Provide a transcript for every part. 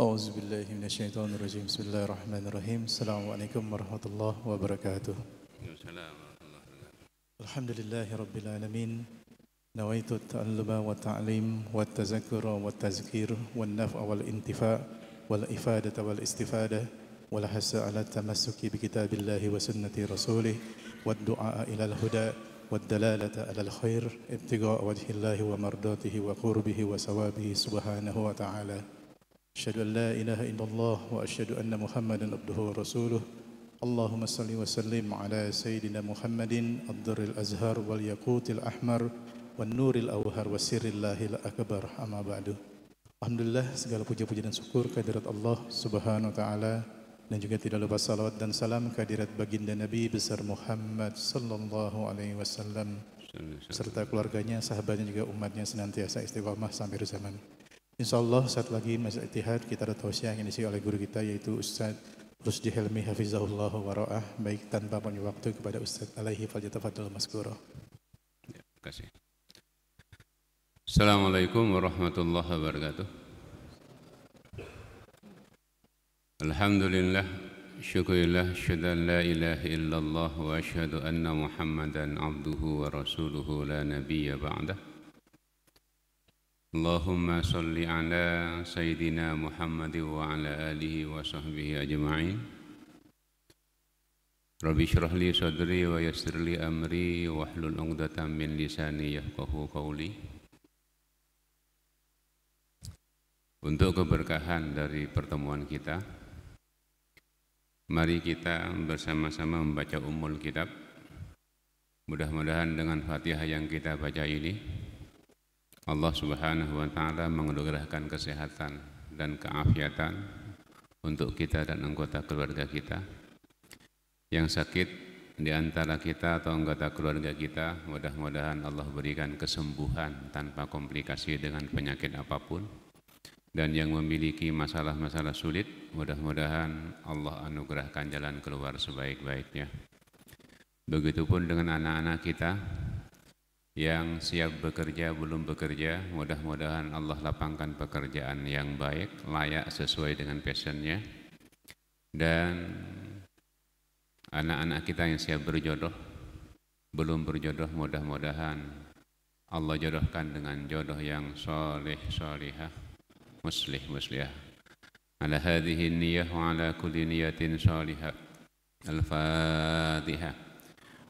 أعوذ بالله من الشيطان الرجيم بسم الله الرحمن الرحيم السلام عليكم ورحمة الله وبركاته الحمد لله رب العالمين نويت التعلم والتعليم والتذكر والتذكير والنفع والانتفاع والإفادة والاستفادة والحث على التمسك بكتاب الله وسنة رسوله والدعاء إلى الهدى والدلالة على الخير ابتغاء وجه الله ومرضاته وقربه وثوابه سبحانه وتعالى أشهد أن لا إله إلا الله وأشهد أن محمدا عبده ورسوله اللهم صل وسلم على سيدنا محمد الدر الأزهر والياقوت الأحمر والنور الأوهر وسر الله الأكبر أما بعد لله segala puja-puja dan syukur kehadirat Allah Subhanahu wa taala dan juga tidak lupa salawat dan salam kehadirat baginda Nabi besar Muhammad sallallahu alaihi wasallam serta keluarganya, sahabatnya juga umatnya senantiasa istiqomah sampai zaman. Insya Allah saat lagi masa itihad kita ada tausiah yang diisi oleh guru kita yaitu Ustaz Rusdi Helmi Hafizahullah Waro'ah baik tanpa punya waktu kepada Ustaz Alaihi Faljatafadul Maskuro. Ya, terima kasih. Assalamualaikum warahmatullahi wabarakatuh. Alhamdulillah syukurillah syudan la ilaha illallah wa asyhadu anna muhammadan abduhu wa rasuluhu la nabiyya ba'dah. اللهم صل على سيدنا محمد وعلى آله وصحبه أجمعين رب اشرح لي صدري ويسر لي أمري واحلل عقدة من لساني يفقه قولي Untuk keberkahan dari pertemuan kita, mari kita bersama-sama membaca umul kitab. Mudah-mudahan dengan fatihah yang kita baca ini, Allah Subhanahu wa taala menganugerahkan kesehatan dan keafiatan untuk kita dan anggota keluarga kita. Yang sakit di antara kita atau anggota keluarga kita, mudah-mudahan Allah berikan kesembuhan tanpa komplikasi dengan penyakit apapun. Dan yang memiliki masalah-masalah sulit, mudah-mudahan Allah anugerahkan jalan keluar sebaik-baiknya. Begitupun dengan anak-anak kita, yang siap bekerja belum bekerja mudah-mudahan Allah lapangkan pekerjaan yang baik layak sesuai dengan passionnya dan anak-anak kita yang siap berjodoh belum berjodoh mudah-mudahan Allah jodohkan dengan jodoh yang soleh solehah muslih muslihah ala hadhihi niyah wa ala kulli niyatin solihah al-fatihah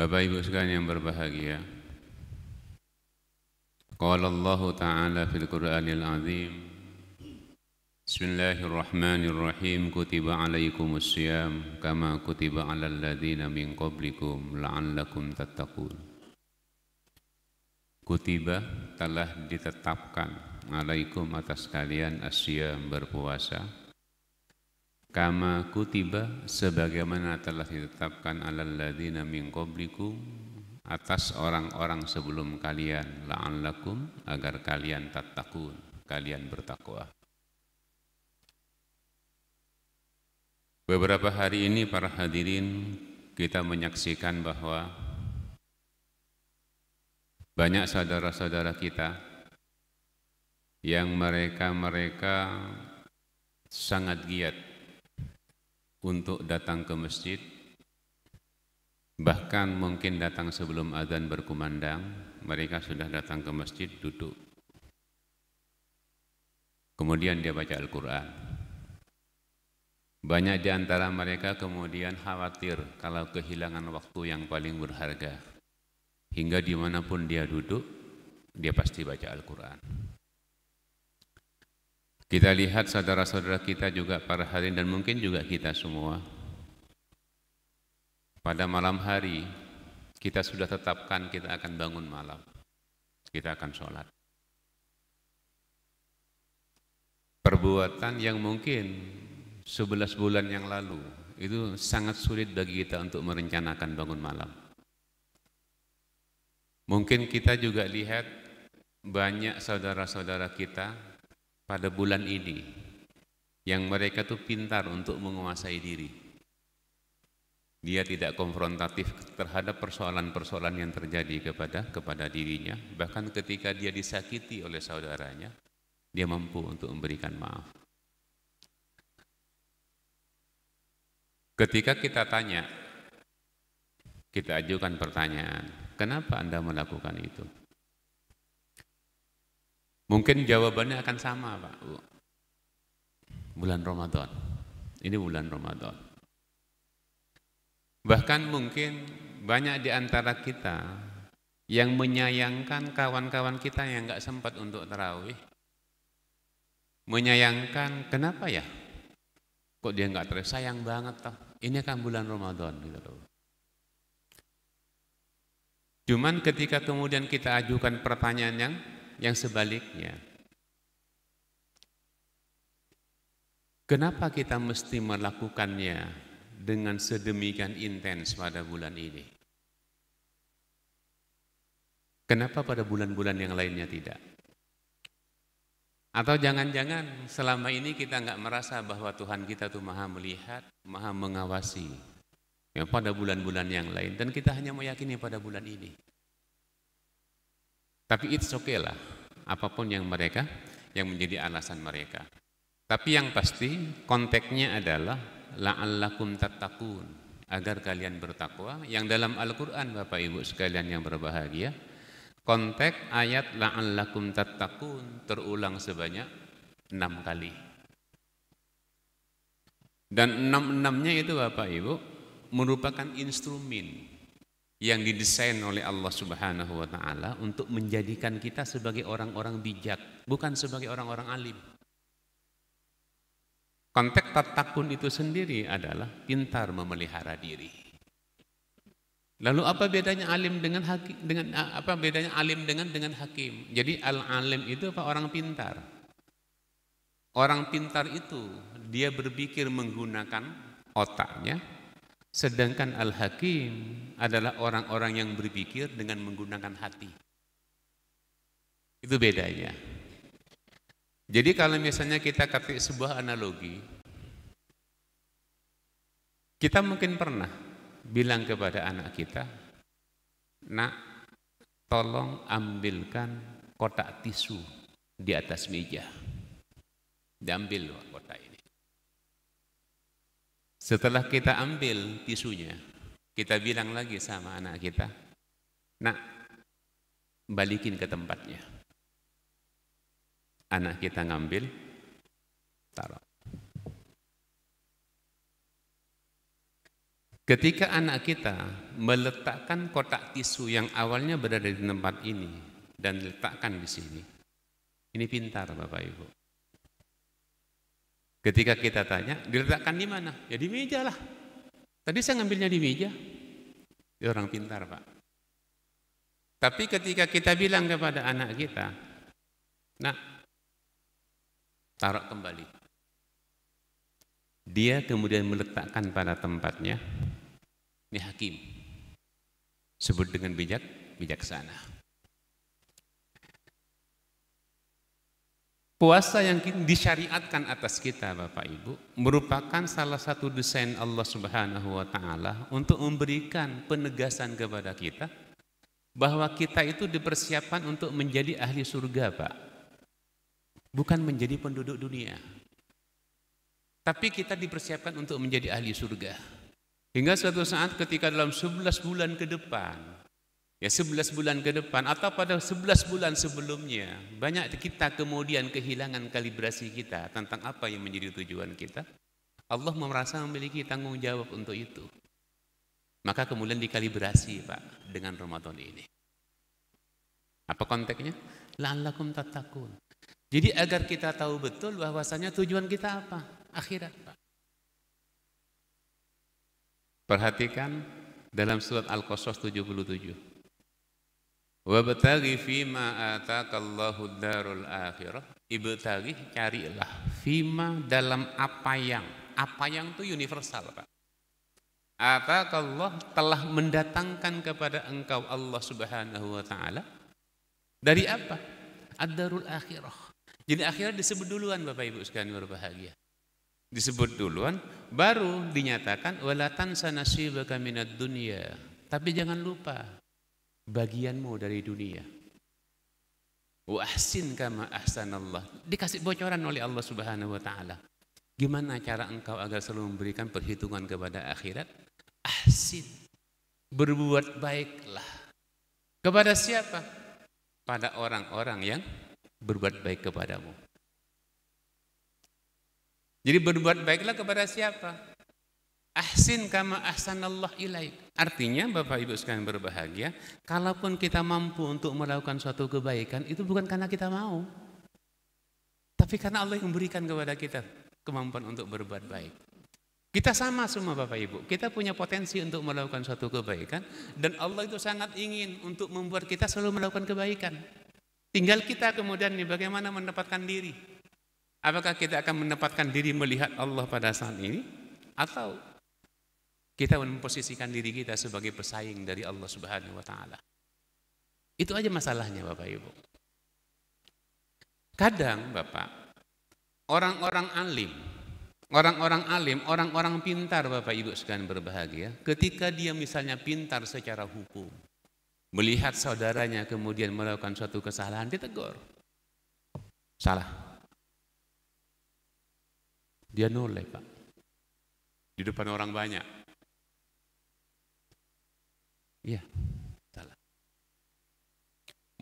Bapak Ibu sekalian yang berbahagia. Qala Allah Ta'ala fil Qur'anil Azim. Bismillahirrahmanirrahim. Kutiba alaikumus siyam kama kutiba alal ladzina min qablikum la'allakum tattaqun. Kutiba telah ditetapkan alaikum atas kalian asyam berpuasa Kama kutiba sebagaimana telah ditetapkan alal ladzina min qablikum atas orang-orang sebelum kalian la'allakum agar kalian tattaqun, kalian bertakwa. Beberapa hari ini para hadirin kita menyaksikan bahwa banyak saudara-saudara kita yang mereka-mereka sangat giat untuk datang ke masjid, bahkan mungkin datang sebelum azan berkumandang, mereka sudah datang ke masjid duduk. Kemudian dia baca Al-Quran. Banyak di antara mereka kemudian khawatir kalau kehilangan waktu yang paling berharga. Hingga dimanapun dia duduk, dia pasti baca Al-Quran. Kita lihat saudara-saudara kita juga para hadirin dan mungkin juga kita semua. Pada malam hari kita sudah tetapkan kita akan bangun malam. Kita akan sholat. Perbuatan yang mungkin sebelas bulan yang lalu itu sangat sulit bagi kita untuk merencanakan bangun malam. Mungkin kita juga lihat banyak saudara-saudara kita pada bulan ini yang mereka tuh pintar untuk menguasai diri. Dia tidak konfrontatif terhadap persoalan-persoalan yang terjadi kepada kepada dirinya, bahkan ketika dia disakiti oleh saudaranya, dia mampu untuk memberikan maaf. Ketika kita tanya, kita ajukan pertanyaan, kenapa Anda melakukan itu? Mungkin jawabannya akan sama Pak. Bulan Ramadan. Ini bulan Ramadan. Bahkan mungkin banyak di antara kita yang menyayangkan kawan-kawan kita yang nggak sempat untuk terawih. Menyayangkan kenapa ya? Kok dia nggak terawih? Sayang banget toh. Ini kan bulan Ramadan gitu loh. Cuman ketika kemudian kita ajukan pertanyaan yang yang sebaliknya. Kenapa kita mesti melakukannya dengan sedemikian intens pada bulan ini? Kenapa pada bulan-bulan yang lainnya tidak? Atau jangan-jangan selama ini kita nggak merasa bahwa Tuhan kita tuh maha melihat, maha mengawasi ya, pada bulan-bulan yang lain. Dan kita hanya meyakini pada bulan ini. Tapi it's okay lah, apapun yang mereka, yang menjadi alasan mereka. Tapi yang pasti konteksnya adalah la'allakum tattaqun, agar kalian bertakwa yang dalam Al-Qur'an Bapak Ibu sekalian yang berbahagia. Konteks ayat la'allakum tattaqun terulang sebanyak enam kali. Dan enam-enamnya itu Bapak Ibu merupakan instrumen yang didesain oleh Allah Subhanahu wa taala untuk menjadikan kita sebagai orang-orang bijak, bukan sebagai orang-orang alim. Konteks tatakun itu sendiri adalah pintar memelihara diri. Lalu apa bedanya alim dengan hakim dengan apa bedanya alim dengan dengan hakim? Jadi al-alim itu apa orang pintar. Orang pintar itu dia berpikir menggunakan otaknya, Sedangkan Al-Hakim adalah orang-orang yang berpikir dengan menggunakan hati. Itu bedanya. Jadi kalau misalnya kita pakai sebuah analogi, kita mungkin pernah bilang kepada anak kita, nak tolong ambilkan kotak tisu di atas meja. Diambil kotak setelah kita ambil tisunya, kita bilang lagi sama anak kita, nak, balikin ke tempatnya. Anak kita ngambil, taruh. Ketika anak kita meletakkan kotak tisu yang awalnya berada di tempat ini dan letakkan di sini, ini pintar Bapak Ibu. Ketika kita tanya, diletakkan di mana? Ya di meja lah. Tadi saya ngambilnya di meja. Dia orang pintar, Pak. Tapi ketika kita bilang kepada anak kita, nak taruh kembali. Dia kemudian meletakkan pada tempatnya, ini hakim. Sebut dengan bijak, bijaksana. Puasa yang disyariatkan atas kita Bapak Ibu merupakan salah satu desain Allah Subhanahu wa taala untuk memberikan penegasan kepada kita bahwa kita itu dipersiapkan untuk menjadi ahli surga, Pak. Bukan menjadi penduduk dunia. Tapi kita dipersiapkan untuk menjadi ahli surga. Hingga suatu saat ketika dalam 11 bulan ke depan Ya sebelas bulan ke depan atau pada sebelas bulan sebelumnya banyak kita kemudian kehilangan kalibrasi kita tentang apa yang menjadi tujuan kita. Allah merasa memiliki tanggung jawab untuk itu. Maka kemudian dikalibrasi Pak dengan Ramadan ini. Apa konteksnya? La'allakum tatakun. Jadi agar kita tahu betul bahwasanya tujuan kita apa? Akhirat Pak. Perhatikan dalam surat Al-Qasas 77. Wabtagi fima ataqallahu darul akhirah. Ibtagi carilah fima dalam apa yang. Apa yang itu universal, Pak. Ataqallah telah mendatangkan kepada engkau Allah Subhanahu wa taala dari apa? Ad-darul akhirah. Jadi akhirnya disebut duluan Bapak Ibu sekalian berbahagia. Disebut duluan baru dinyatakan wala tansa nasibaka minad dunya. Tapi jangan lupa bagianmu dari dunia. Wa ahsin kama ahsanallah. Dikasih bocoran oleh Allah Subhanahu wa taala. Gimana cara engkau agar selalu memberikan perhitungan kepada akhirat? Ahsin. Berbuat baiklah. Kepada siapa? Pada orang-orang yang berbuat baik kepadamu. Jadi berbuat baiklah kepada siapa? Ahsin kama ahsanallah ilaik. Artinya Bapak Ibu sekalian berbahagia, kalaupun kita mampu untuk melakukan suatu kebaikan, itu bukan karena kita mau. Tapi karena Allah yang memberikan kepada kita kemampuan untuk berbuat baik. Kita sama semua Bapak Ibu, kita punya potensi untuk melakukan suatu kebaikan dan Allah itu sangat ingin untuk membuat kita selalu melakukan kebaikan. Tinggal kita kemudian nih bagaimana mendapatkan diri. Apakah kita akan mendapatkan diri melihat Allah pada saat ini atau kita memposisikan diri kita sebagai pesaing dari Allah Subhanahu wa taala. Itu aja masalahnya Bapak Ibu. Kadang Bapak, orang-orang alim, orang-orang alim, orang-orang pintar Bapak Ibu sekarang berbahagia, ketika dia misalnya pintar secara hukum, melihat saudaranya kemudian melakukan suatu kesalahan, ditegur. Salah. Dia noleh, Pak. Di depan orang banyak. Iya, salah.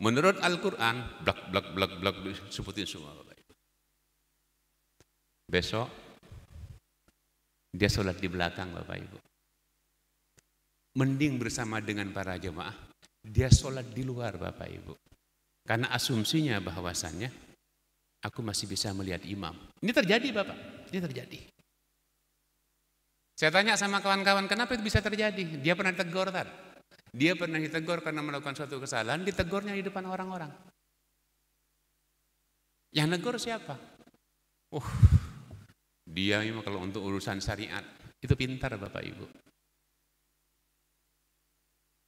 Menurut Al-Quran, blak, blak, blak, blak, sebutin semua Bapak Ibu. Besok, dia sholat di belakang Bapak Ibu. Mending bersama dengan para jemaah, dia sholat di luar Bapak Ibu. Karena asumsinya bahwasannya, aku masih bisa melihat imam. Ini terjadi Bapak, ini terjadi. Saya tanya sama kawan-kawan, kenapa itu bisa terjadi? Dia pernah tegur tadi. Dia pernah ditegur karena melakukan suatu kesalahan, ditegurnya di depan orang-orang. Yang negur siapa? Uh, dia memang kalau untuk urusan syariat, itu pintar Bapak Ibu.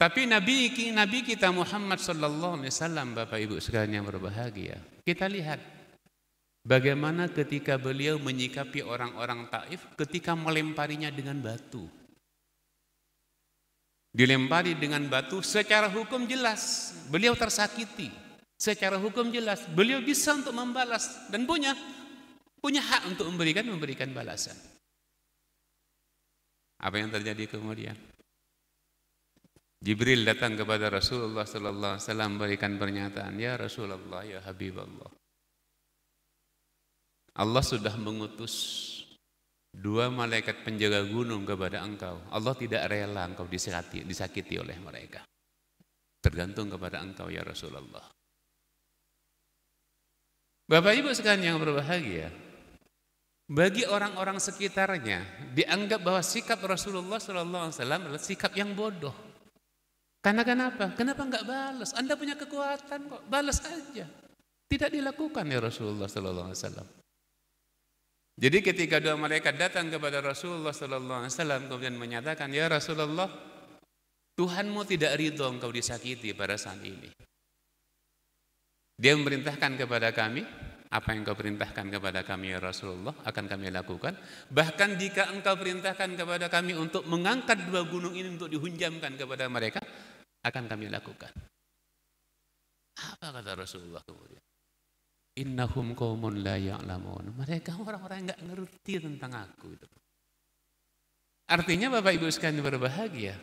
Tapi Nabi Nabi kita Muhammad Sallallahu Alaihi Wasallam Bapak Ibu sekalian yang berbahagia. Kita lihat bagaimana ketika beliau menyikapi orang-orang Taif ketika melemparinya dengan batu dilempari dengan batu secara hukum jelas beliau tersakiti secara hukum jelas beliau bisa untuk membalas dan punya punya hak untuk memberikan memberikan balasan apa yang terjadi kemudian Jibril datang kepada Rasulullah sallallahu alaihi wasallam berikan pernyataan ya Rasulullah ya Habibullah Allah sudah mengutus dua malaikat penjaga gunung kepada engkau. Allah tidak rela engkau disakiti, disakiti oleh mereka. Tergantung kepada engkau ya Rasulullah. Bapak Ibu sekalian yang berbahagia, bagi orang-orang sekitarnya dianggap bahwa sikap Rasulullah SAW adalah sikap yang bodoh. Karena kenapa? Kenapa enggak balas? Anda punya kekuatan kok, balas aja. Tidak dilakukan ya Rasulullah SAW. Jadi ketika dua malaikat datang kepada Rasulullah sallallahu alaihi wasallam kemudian menyatakan, "Ya Rasulullah, Tuhanmu tidak ridho engkau disakiti pada saat ini." Dia memerintahkan kepada kami, apa yang kau perintahkan kepada kami ya Rasulullah akan kami lakukan. Bahkan jika engkau perintahkan kepada kami untuk mengangkat dua gunung ini untuk dihunjamkan kepada mereka, akan kami lakukan. Apa kata Rasulullah kemudian? Innahum qaumun la ya'lamun. Mereka orang-orang yang nggak ngerti tentang aku itu. Artinya Bapak Ibu sekalian berbahagia.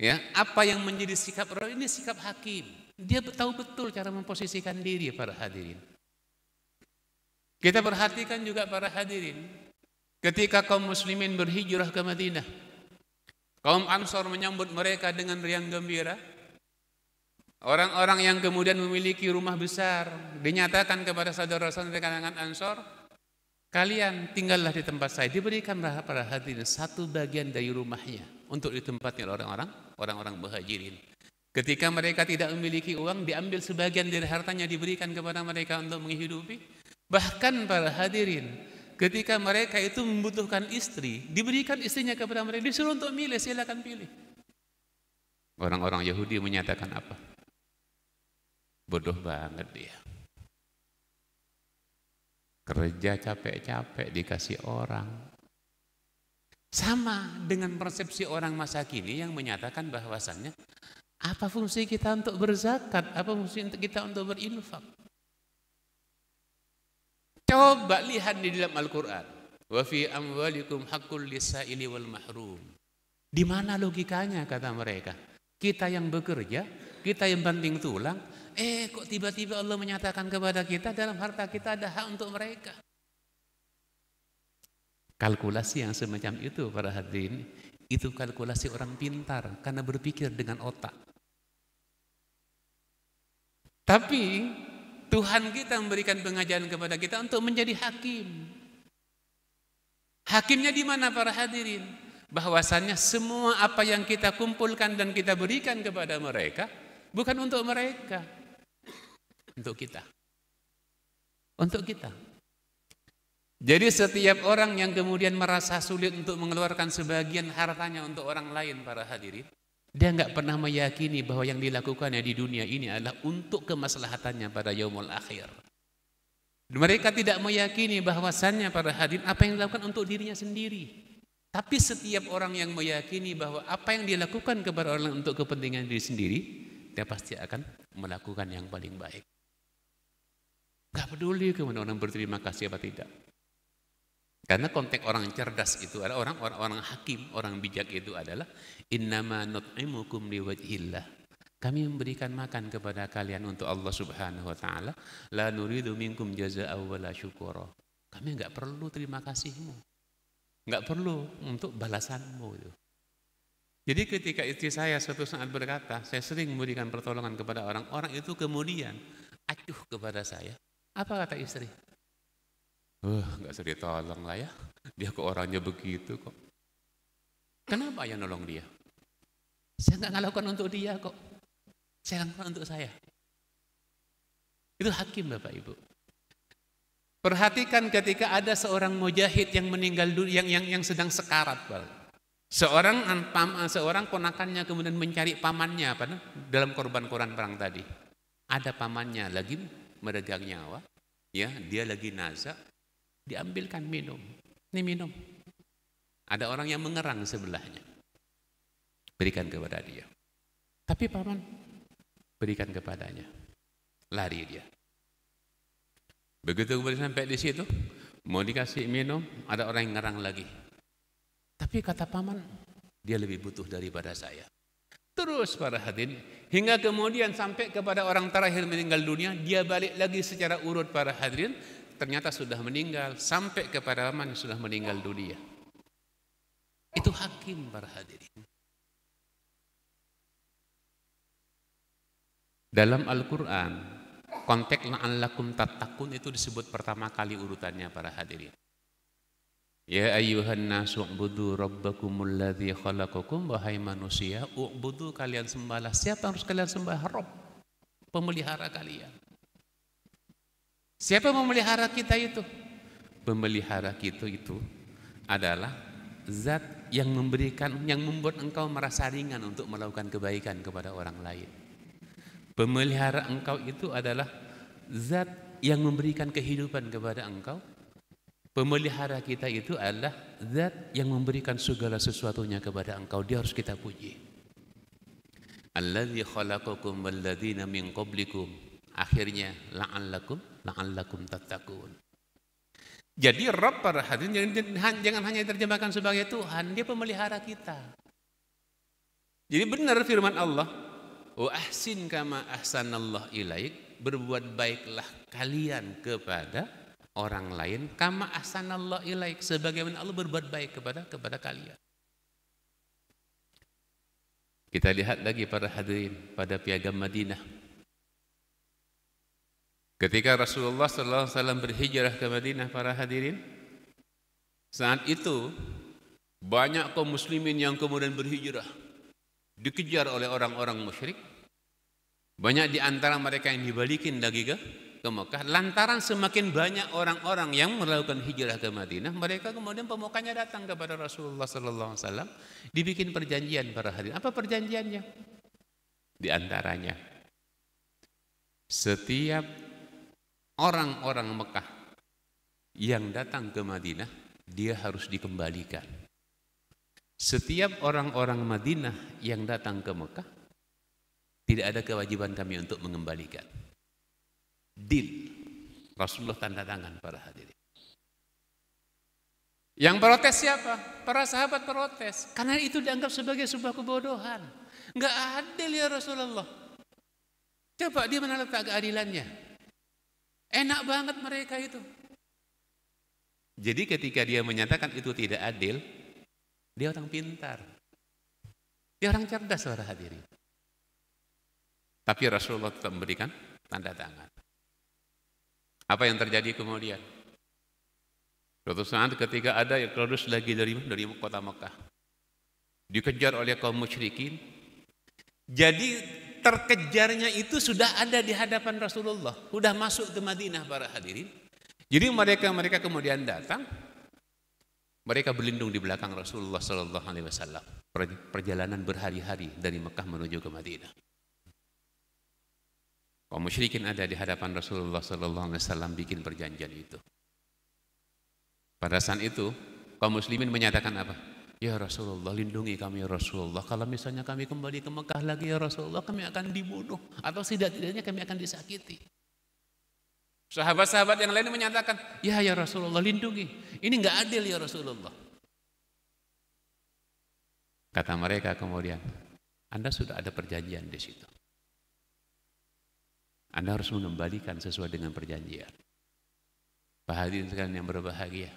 Ya, apa yang menjadi sikap roh ini sikap hakim. Dia tahu betul cara memposisikan diri para hadirin. Kita perhatikan juga para hadirin. Ketika kaum muslimin berhijrah ke Madinah. Kaum Ansor menyambut mereka dengan riang gembira. Orang-orang yang kemudian memiliki rumah besar dinyatakan kepada saudara-saudara dari kalangan Ansor, kalian tinggallah di tempat saya. Diberikan para hadirin satu bagian dari rumahnya untuk ditempati orang-orang orang-orang muhajirin. Ketika mereka tidak memiliki uang, diambil sebagian dari hartanya diberikan kepada mereka untuk menghidupi. Bahkan para hadirin, ketika mereka itu membutuhkan istri, diberikan istrinya kepada mereka, disuruh untuk milih, silakan pilih. Orang-orang Yahudi menyatakan apa? Bodoh banget dia. Kerja capek-capek dikasih orang. Sama dengan persepsi orang masa kini yang menyatakan bahwasannya apa fungsi kita untuk berzakat, apa fungsi kita untuk berinfak. Coba lihat di dalam Al-Quran. Wa fi amwalikum hakul lisaili wal mahrum. Di mana logikanya kata mereka? Kita yang bekerja, kita yang banting tulang, Eh kok tiba-tiba Allah menyatakan kepada kita dalam harta kita ada hak untuk mereka. Kalkulasi yang semacam itu para hadirin, itu kalkulasi orang pintar karena berpikir dengan otak. Tapi Tuhan kita memberikan pengajaran kepada kita untuk menjadi hakim. Hakimnya di mana para hadirin? Bahwasannya semua apa yang kita kumpulkan dan kita berikan kepada mereka bukan untuk mereka, untuk kita. Untuk kita. Jadi setiap orang yang kemudian merasa sulit untuk mengeluarkan sebagian hartanya untuk orang lain para hadirin, dia nggak pernah meyakini bahwa yang dilakukannya di dunia ini adalah untuk kemaslahatannya pada yaumul akhir. Mereka tidak meyakini bahwasannya para hadirin apa yang dilakukan untuk dirinya sendiri. Tapi setiap orang yang meyakini bahwa apa yang dilakukan kepada orang untuk kepentingan diri sendiri, dia pasti akan melakukan yang paling baik. Gak peduli kemudian orang berterima kasih apa tidak. Karena konteks orang cerdas itu adalah orang orang orang hakim, orang bijak itu adalah innama nut'imukum liwajhillah. Kami memberikan makan kepada kalian untuk Allah Subhanahu wa taala, la nuridu minkum jazaa'a la syukura. Kami enggak perlu terima kasihmu. Enggak perlu untuk balasanmu itu. Jadi ketika istri saya suatu saat berkata, saya sering memberikan pertolongan kepada orang, orang itu kemudian acuh kepada saya, apa kata istri? Uh, eh, gak usah ditolong lah ya. Dia kok orangnya begitu kok. Kenapa ayah nolong dia? Saya gak ngelakukan untuk dia kok. Saya ngelakukan untuk saya. Itu hakim Bapak Ibu. Perhatikan ketika ada seorang mujahid yang meninggal dunia yang yang, yang sedang sekarat, Pak. Seorang antam seorang ponakannya kemudian mencari pamannya apa dalam korban-korban perang tadi. Ada pamannya lagi meregang nyawa ya dia lagi nazak diambilkan minum ini minum ada orang yang mengerang sebelahnya berikan kepada dia tapi paman berikan kepadanya lari dia begitu kemudian sampai di situ mau dikasih minum ada orang yang ngerang lagi tapi kata paman dia lebih butuh daripada saya Terus para hadirin, hingga kemudian sampai kepada orang terakhir meninggal dunia, dia balik lagi secara urut para hadirin, ternyata sudah meninggal sampai kepada orang yang sudah meninggal dunia. Itu hakim para hadirin. Dalam Al-Quran, konteks la'allakum tatakun itu disebut pertama kali urutannya para hadirin. Ya ayuhan nasu ubudu rabbakumul ladzi khalaqakum wahai manusia ubudu kalian sembahlah siapa yang harus kalian sembah Rob pemelihara kalian Siapa memelihara kita itu? Pemelihara kita itu adalah zat yang memberikan yang membuat engkau merasa ringan untuk melakukan kebaikan kepada orang lain. Pemelihara engkau itu adalah zat yang memberikan kehidupan kepada engkau Pemelihara kita itu adalah zat yang memberikan segala sesuatunya kepada engkau. Dia harus kita puji. Alladzi khalaqakum walladzina min qablikum. Akhirnya la'allakum la'allakum tattaqun. Jadi Rabb para hadirin jangan, jangan hanya terjemahkan sebagai Tuhan, dia pemelihara kita. Jadi benar firman Allah, "Wa ahsin kama ahsanallah ilaik." Berbuat baiklah kalian kepada orang lain kama ahsanallahu ilaik sebagaimana Allah berbuat baik kepada kepada kalian. Kita lihat lagi para hadirin pada piagam Madinah. Ketika Rasulullah sallallahu alaihi wasallam berhijrah ke Madinah para hadirin saat itu banyak kaum muslimin yang kemudian berhijrah dikejar oleh orang-orang musyrik. Banyak di antara mereka yang dibalikin lagi ke ke Mekah lantaran semakin banyak orang-orang yang melakukan hijrah ke Madinah mereka kemudian pemukanya datang kepada Rasulullah sallallahu alaihi wasallam dibikin perjanjian para hari apa perjanjiannya di antaranya setiap orang-orang Mekah yang datang ke Madinah dia harus dikembalikan setiap orang-orang Madinah yang datang ke Mekah tidak ada kewajiban kami untuk mengembalikan Deal. Rasulullah tanda tangan para hadirin. Yang protes siapa? Para sahabat protes. Karena itu dianggap sebagai sebuah kebodohan. Enggak adil ya Rasulullah. Coba dia menolak keadilannya. Enak banget mereka itu. Jadi ketika dia menyatakan itu tidak adil, dia orang pintar. Dia orang cerdas para hadirin. Tapi Rasulullah tetap memberikan tanda tangan. Apa yang terjadi kemudian? Suatu saat ketika ada yang Herodus lagi dari dari kota Mekah. Dikejar oleh kaum musyrikin. Jadi terkejarnya itu sudah ada di hadapan Rasulullah. Sudah masuk ke Madinah para hadirin. Jadi mereka mereka kemudian datang. Mereka berlindung di belakang Rasulullah Sallallahu Alaihi Wasallam. Perjalanan berhari-hari dari Mekah menuju ke Madinah. Kaum musyrikin ada di hadapan Rasulullah sallallahu alaihi wasallam bikin perjanjian itu. Pada saat itu, kaum muslimin menyatakan apa? Ya Rasulullah, lindungi kami ya Rasulullah. Kalau misalnya kami kembali ke Mekah lagi ya Rasulullah, kami akan dibunuh atau setidak-tidaknya kami akan disakiti. Sahabat-sahabat yang lain menyatakan, "Ya ya Rasulullah, lindungi. Ini enggak adil ya Rasulullah." Kata mereka kemudian, "Anda sudah ada perjanjian di situ. Anda harus mengembalikan sesuai dengan perjanjian. Hadirin sekalian yang berbahagia.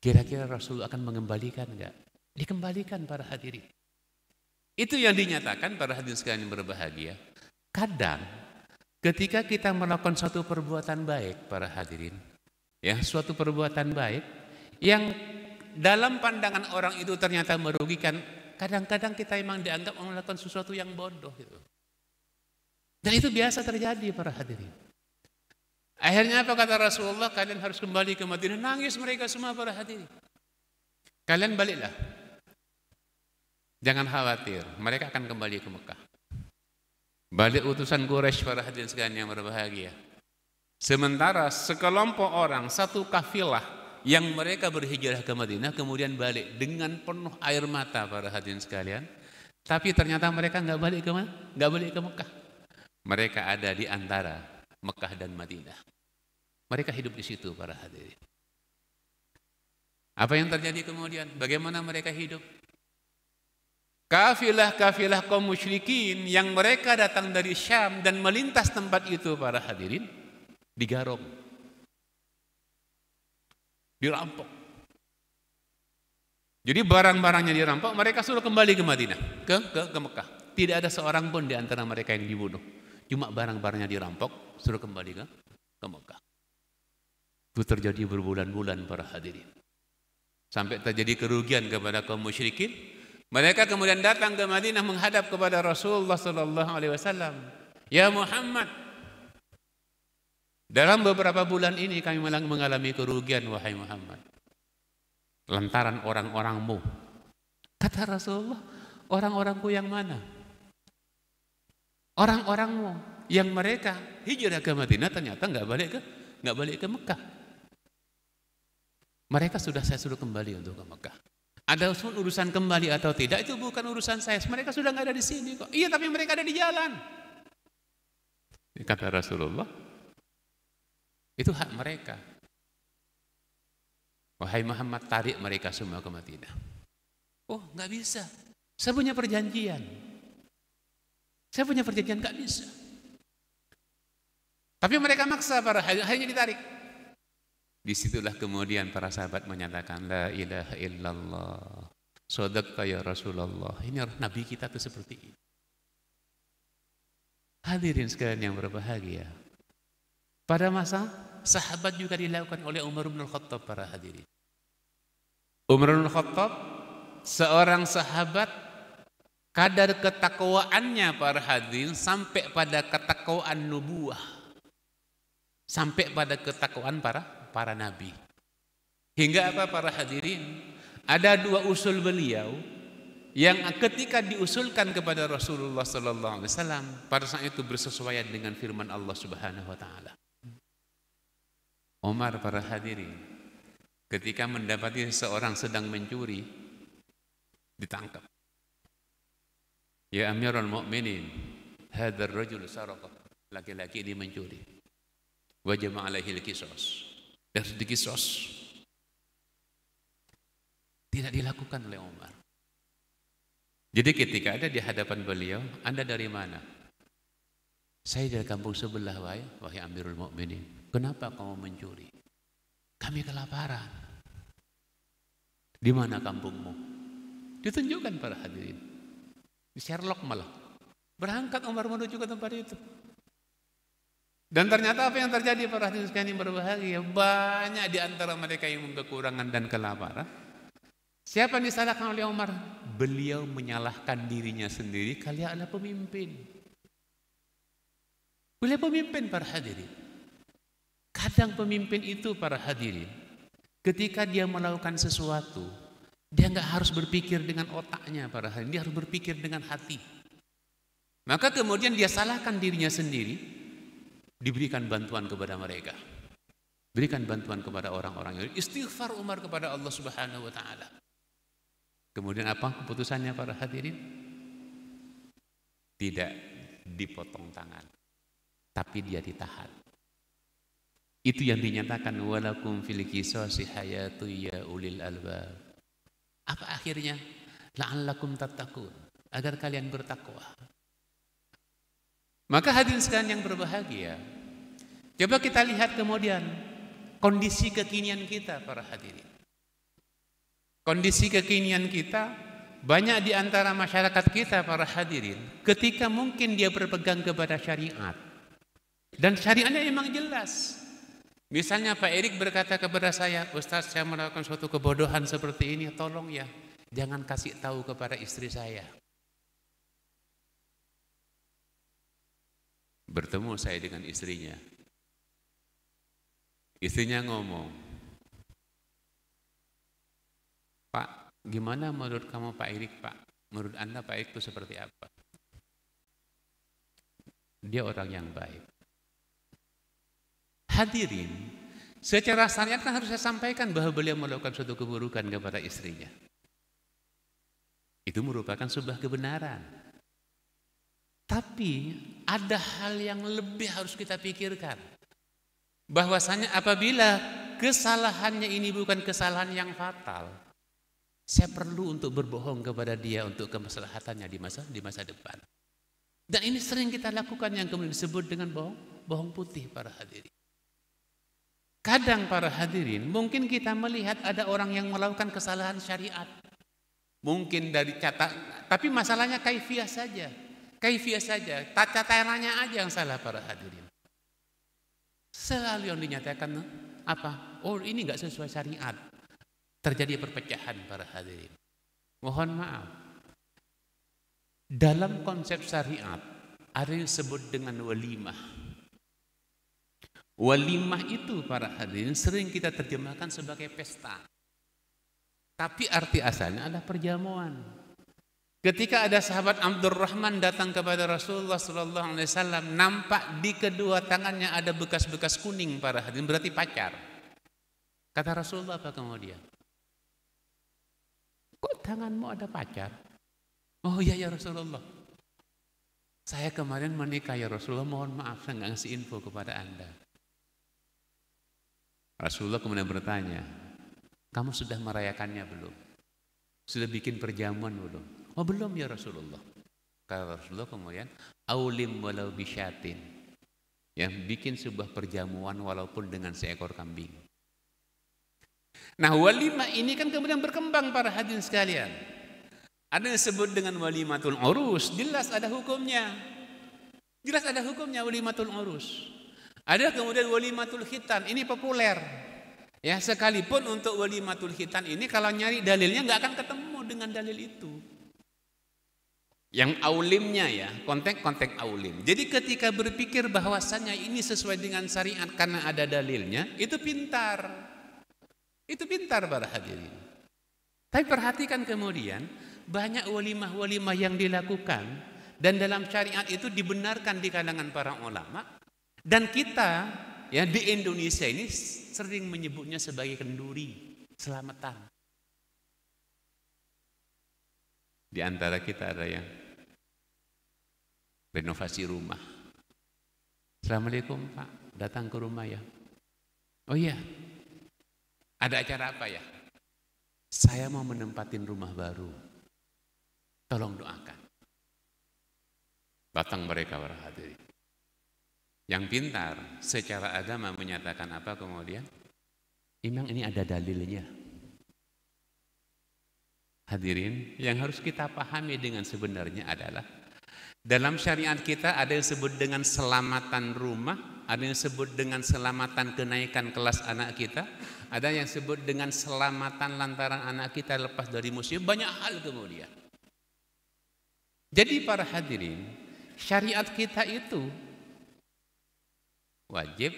Kira-kira Rasul akan mengembalikan enggak? Dikembalikan para hadirin. Itu yang dinyatakan para hadirin sekalian yang berbahagia. Kadang ketika kita melakukan suatu perbuatan baik para hadirin, ya suatu perbuatan baik yang dalam pandangan orang itu ternyata merugikan, kadang-kadang kita memang dianggap melakukan sesuatu yang bodoh gitu. Dan itu biasa terjadi para hadirin. Akhirnya apa kata Rasulullah? Kalian harus kembali ke Madinah. Nangis mereka semua para hadirin. Kalian baliklah. Jangan khawatir, mereka akan kembali ke Mekah. Balik utusan Quraisy para hadirin sekalian yang berbahagia. Sementara sekelompok orang, satu kafilah yang mereka berhijrah ke Madinah kemudian balik dengan penuh air mata para hadirin sekalian. Tapi ternyata mereka nggak balik ke mana? Nggak balik ke Mekah. Mereka ada di antara Mekah dan Madinah. Mereka hidup di situ para hadirin. Apa yang terjadi kemudian? Bagaimana mereka hidup? Kafilah-kafilah kaum musyrikin yang mereka datang dari Syam dan melintas tempat itu para hadirin digarong. Dirampok. Jadi barang-barangnya dirampok, mereka suruh kembali ke Madinah, ke, ke, ke Mekah. Tidak ada seorang pun di antara mereka yang dibunuh. Cuma barang-barangnya dirampok, suruh kembali ke, ke Mekah. Itu terjadi berbulan-bulan para hadirin. Sampai terjadi kerugian kepada kaum musyrikin. Mereka kemudian datang ke Madinah menghadap kepada Rasulullah Sallallahu Alaihi Wasallam. Ya Muhammad, dalam beberapa bulan ini kami mengalami kerugian wahai Muhammad. Lantaran orang-orangmu. Kata Rasulullah, orang-orangku yang mana? orang-orangmu yang mereka hijrah ke Madinah ternyata nggak balik ke nggak balik ke Mekah. Mereka sudah saya suruh kembali untuk ke Mekah. Ada urusan kembali atau tidak itu bukan urusan saya. Mereka sudah nggak ada di sini kok. Iya tapi mereka ada di jalan. Kata Rasulullah, itu hak mereka. Wahai Muhammad tarik mereka semua ke Madinah. Oh nggak bisa. Saya punya perjanjian. Saya punya perjanjian nggak bisa. Tapi mereka maksa para hanya ditarik. Disitulah kemudian para sahabat menyatakan la ilaha illallah. Sodak ya Rasulullah. Ini orang Nabi kita tuh seperti ini. Hadirin sekalian yang berbahagia. Pada masa sahabat juga dilakukan oleh Umar bin Khattab para hadirin. Umar bin Khattab seorang sahabat kadar ketakwaannya para hadirin sampai pada ketakwaan nubuah sampai pada ketakwaan para para nabi hingga apa para hadirin ada dua usul beliau yang ketika diusulkan kepada Rasulullah sallallahu alaihi wasallam pada saat itu bersesuaian dengan firman Allah Subhanahu wa taala Omar para hadirin ketika mendapati seorang sedang mencuri ditangkap Ya Amirul Mukminin, hadzal rajul saraqa. Laki-laki ini mencuri. Wa jama'a alaihi kisos. Dan dikisos. Tidak dilakukan oleh Umar. Jadi ketika ada di hadapan beliau, Anda dari mana? Saya dari kampung sebelah, wahai, wahai Amirul Mukminin. Kenapa kamu mencuri? Kami kelaparan. Di mana kampungmu? Ditunjukkan para hadirin. Di Sherlock malah. Berangkat Umar menuju ke tempat itu. Dan hmm. ternyata apa yang terjadi para hadirin sekalian yang berbahagia? Banyak di antara mereka yang kekurangan dan kelaparan. Siapa yang disalahkan oleh Umar? Beliau menyalahkan dirinya sendiri kalian adalah pemimpin. Beliau pemimpin para hadirin. Kadang pemimpin itu para hadirin. Ketika dia melakukan sesuatu, dia nggak harus berpikir dengan otaknya para hadirin, dia harus berpikir dengan hati. Maka kemudian dia salahkan dirinya sendiri, diberikan bantuan kepada mereka. Berikan bantuan kepada orang-orang yang Istighfar Umar kepada Allah Subhanahu wa taala. Kemudian apa keputusannya para hadirin? Tidak dipotong tangan, tapi dia ditahan. Itu yang dinyatakan walakum fil kisah hayatu ya ulil albab. Apa akhirnya? La'allakum tattaqun. Agar kalian bertakwa. Maka hadirin sekalian yang berbahagia, coba kita lihat kemudian kondisi kekinian kita para hadirin. Kondisi kekinian kita banyak di antara masyarakat kita para hadirin ketika mungkin dia berpegang kepada syariat. Dan syariatnya memang jelas. Misalnya Pak Erik berkata kepada saya, Ustaz saya melakukan suatu kebodohan seperti ini, tolong ya, jangan kasih tahu kepada istri saya. Bertemu saya dengan istrinya. Istrinya ngomong, Pak, gimana menurut kamu Pak Erik, Pak? Menurut Anda Pak Erik itu seperti apa? Dia orang yang baik. Hadirin, secara syariat kan harus saya sampaikan bahwa beliau melakukan suatu keburukan kepada istrinya. Itu merupakan sebuah kebenaran. Tapi ada hal yang lebih harus kita pikirkan. Bahwasanya apabila kesalahannya ini bukan kesalahan yang fatal, saya perlu untuk berbohong kepada dia untuk kemaslahatannya di masa di masa depan. Dan ini sering kita lakukan yang kemudian disebut dengan bohong bohong putih para hadirin. Kadang para hadirin, mungkin kita melihat ada orang yang melakukan kesalahan syariat. Mungkin dari catat, tapi masalahnya kaifiah saja. Kaifiah saja, tata caranya aja yang salah para hadirin. Selalu yang dinyatakan apa? Oh ini nggak sesuai syariat. Terjadi perpecahan para hadirin. Mohon maaf. Dalam konsep syariat, ada yang disebut dengan walimah Walimah itu para hadirin sering kita terjemahkan sebagai pesta. Tapi arti asalnya adalah perjamuan. Ketika ada sahabat Abdurrahman datang kepada Rasulullah SAW, nampak di kedua tangannya ada bekas-bekas kuning para hadirin berarti pacar. Kata Rasulullah apa kemudian? Kok tanganmu ada pacar? Oh iya ya Rasulullah. Saya kemarin menikah ya Rasulullah, mohon maaf saya nggak ngasih info kepada anda. Rasulullah kemudian bertanya, kamu sudah merayakannya belum? Sudah bikin perjamuan belum? Oh belum ya Rasulullah. Kata Rasulullah kemudian, aulim walau bisyatin. Ya, bikin sebuah perjamuan walaupun dengan seekor kambing. Nah walimah ini kan kemudian berkembang para hadirin sekalian. Ada yang disebut dengan walimatul urus, jelas ada hukumnya. Jelas ada hukumnya walimatul urus. Ada kemudian walimatul khitan, ini populer. Ya, sekalipun untuk walimatul khitan ini kalau nyari dalilnya nggak akan ketemu dengan dalil itu. Yang aulimnya ya, konteks-konteks aulim. Jadi ketika berpikir bahwasannya ini sesuai dengan syariat karena ada dalilnya, itu pintar. Itu pintar para hadirin. Tapi perhatikan kemudian, banyak walimah-walimah yang dilakukan dan dalam syariat itu dibenarkan di kalangan para ulama dan kita ya di Indonesia ini sering menyebutnya sebagai kenduri, selamatan. Di antara kita ada yang renovasi rumah. Assalamualaikum Pak, datang ke rumah ya. Oh iya, ada acara apa ya? Saya mau menempatin rumah baru. Tolong doakan. Batang mereka berhadir. Yang pintar secara agama menyatakan apa kemudian? Imam ini ada dalilnya. Hadirin, yang harus kita pahami dengan sebenarnya adalah dalam syariat kita ada yang disebut dengan selamatan rumah, ada yang disebut dengan selamatan kenaikan kelas anak kita, ada yang disebut dengan selamatan lantaran anak kita lepas dari musibah, banyak hal kemudian. Jadi para hadirin, syariat kita itu wajib,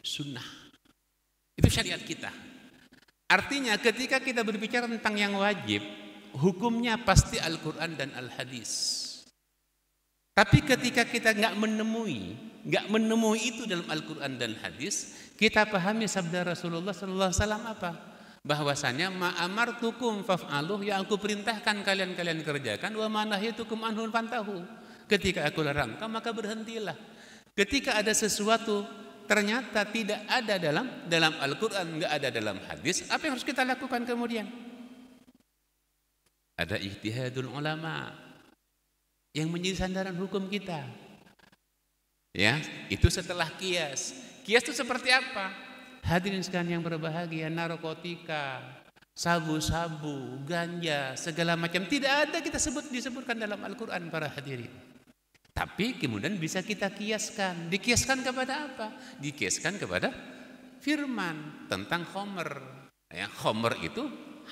sunnah. Itu syariat kita. Artinya ketika kita berbicara tentang yang wajib, hukumnya pasti Al-Quran dan Al-Hadis. Tapi ketika kita nggak menemui, nggak menemui itu dalam Al-Quran dan Hadis, kita pahami sabda Rasulullah Sallallahu Alaihi Wasallam apa? Bahwasanya ma'amar tukum faf'aluh yang aku perintahkan kalian kalian kerjakan wa manahi tukum anhun pantahu. Ketika aku larang, maka berhentilah. Ketika ada sesuatu ternyata tidak ada dalam dalam Al-Qur'an, tidak ada dalam hadis, apa yang harus kita lakukan kemudian? Ada ijtihadul ulama yang menjadi sandaran hukum kita. Ya, itu setelah kias. Kias itu seperti apa? Hadirin sekalian yang berbahagia, narkotika, sabu-sabu, ganja, segala macam tidak ada kita sebut disebutkan dalam Al-Qur'an para hadirin. Tapi kemudian bisa kita kiaskan. Dikiaskan kepada apa? Dikiaskan kepada firman tentang Homer. Ya, Homer itu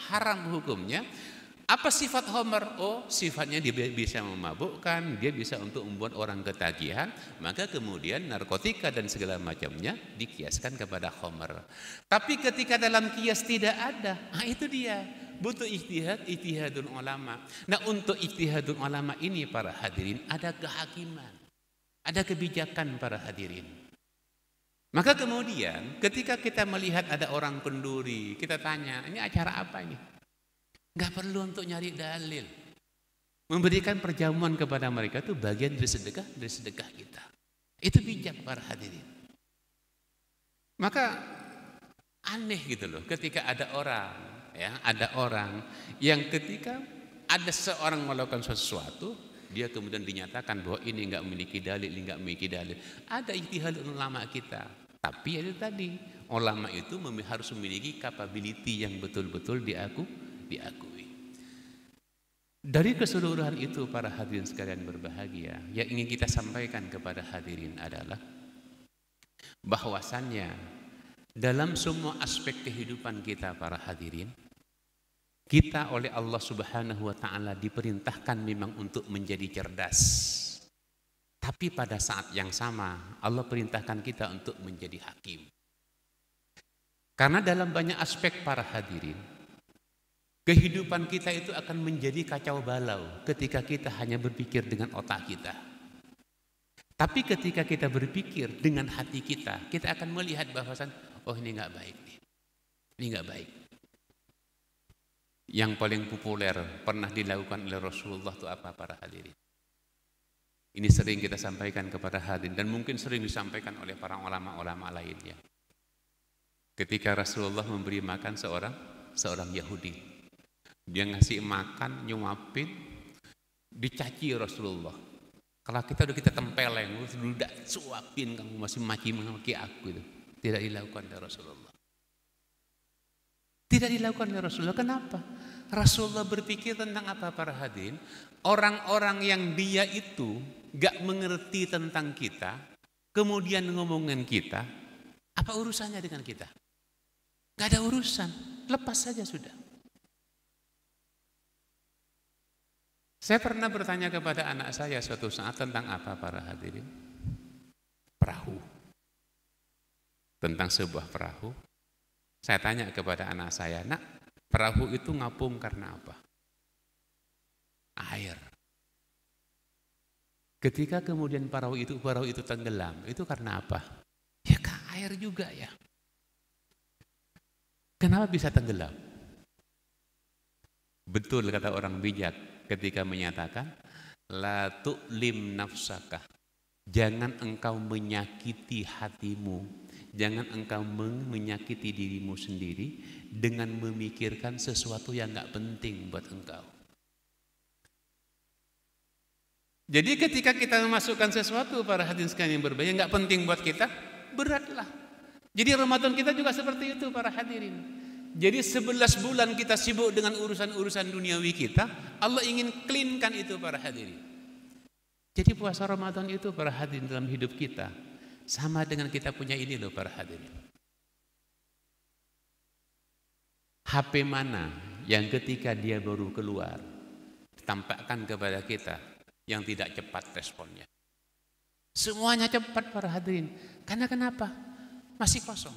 haram hukumnya. Apa sifat Homer? Oh, sifatnya dia bisa memabukkan, dia bisa untuk membuat orang ketagihan, maka kemudian narkotika dan segala macamnya dikiaskan kepada Homer. Tapi ketika dalam kias tidak ada, nah itu dia butuh ijtihad, ijtihadul ulama. Nah, untuk ijtihadul ulama ini para hadirin ada kehakiman, ada kebijakan para hadirin. Maka kemudian ketika kita melihat ada orang penduri, kita tanya, ini acara apa ini? Gak perlu untuk nyari dalil. Memberikan perjamuan kepada mereka itu bagian dari sedekah, dari sedekah kita. Itu bijak para hadirin. Maka aneh gitu loh ketika ada orang ya ada orang yang ketika ada seorang melakukan sesuatu dia kemudian dinyatakan bahwa ini nggak memiliki dalil ini nggak memiliki dalil ada ijtihad ulama kita tapi ada tadi ulama itu harus memiliki capability yang betul-betul diaku diakui dari keseluruhan itu para hadirin sekalian berbahagia yang ingin kita sampaikan kepada hadirin adalah bahwasannya dalam semua aspek kehidupan kita para hadirin kita oleh Allah Subhanahu wa taala diperintahkan memang untuk menjadi cerdas. Tapi pada saat yang sama Allah perintahkan kita untuk menjadi hakim. Karena dalam banyak aspek para hadirin kehidupan kita itu akan menjadi kacau balau ketika kita hanya berpikir dengan otak kita. Tapi ketika kita berpikir dengan hati kita, kita akan melihat bahwasan, oh ini nggak baik nih, ini nggak baik yang paling populer pernah dilakukan oleh Rasulullah itu apa para hadirin? Ini sering kita sampaikan kepada hadirin dan mungkin sering disampaikan oleh para ulama-ulama lainnya. Ketika Rasulullah memberi makan seorang seorang Yahudi, dia ngasih makan nyuapin, dicaci Rasulullah. Kalau kita udah kita tempeleng, udah suapin kamu masih maki-maki aku itu. Tidak dilakukan oleh Rasulullah. Tidak dilakukan oleh Rasulullah. Kenapa? Rasulullah berpikir tentang apa para hadirin? Orang-orang yang dia itu gak mengerti tentang kita, kemudian ngomongin kita, apa urusannya dengan kita? Gak ada urusan, lepas saja sudah. Saya pernah bertanya kepada anak saya suatu saat tentang apa para hadirin? Perahu. Tentang sebuah perahu saya tanya kepada anak saya, nak perahu itu ngapung karena apa? Air. Ketika kemudian perahu itu perahu itu tenggelam, itu karena apa? Ya ke air juga ya. Kenapa bisa tenggelam? Betul kata orang bijak ketika menyatakan la tu'lim nafsaka. Jangan engkau menyakiti hatimu Jangan engkau menyakiti dirimu sendiri dengan memikirkan sesuatu yang nggak penting buat engkau. Jadi ketika kita memasukkan sesuatu para hadirin sekalian yang berbahaya nggak penting buat kita, beratlah. Jadi Ramadan kita juga seperti itu para hadirin. Jadi 11 bulan kita sibuk dengan urusan-urusan duniawi kita, Allah ingin cleankan itu para hadirin. Jadi puasa Ramadan itu para hadirin dalam hidup kita sama dengan kita punya ini loh para hadirin. HP mana yang ketika dia baru keluar tampakkan kepada kita yang tidak cepat responnya. Semuanya cepat para hadirin. Karena kenapa? Masih kosong.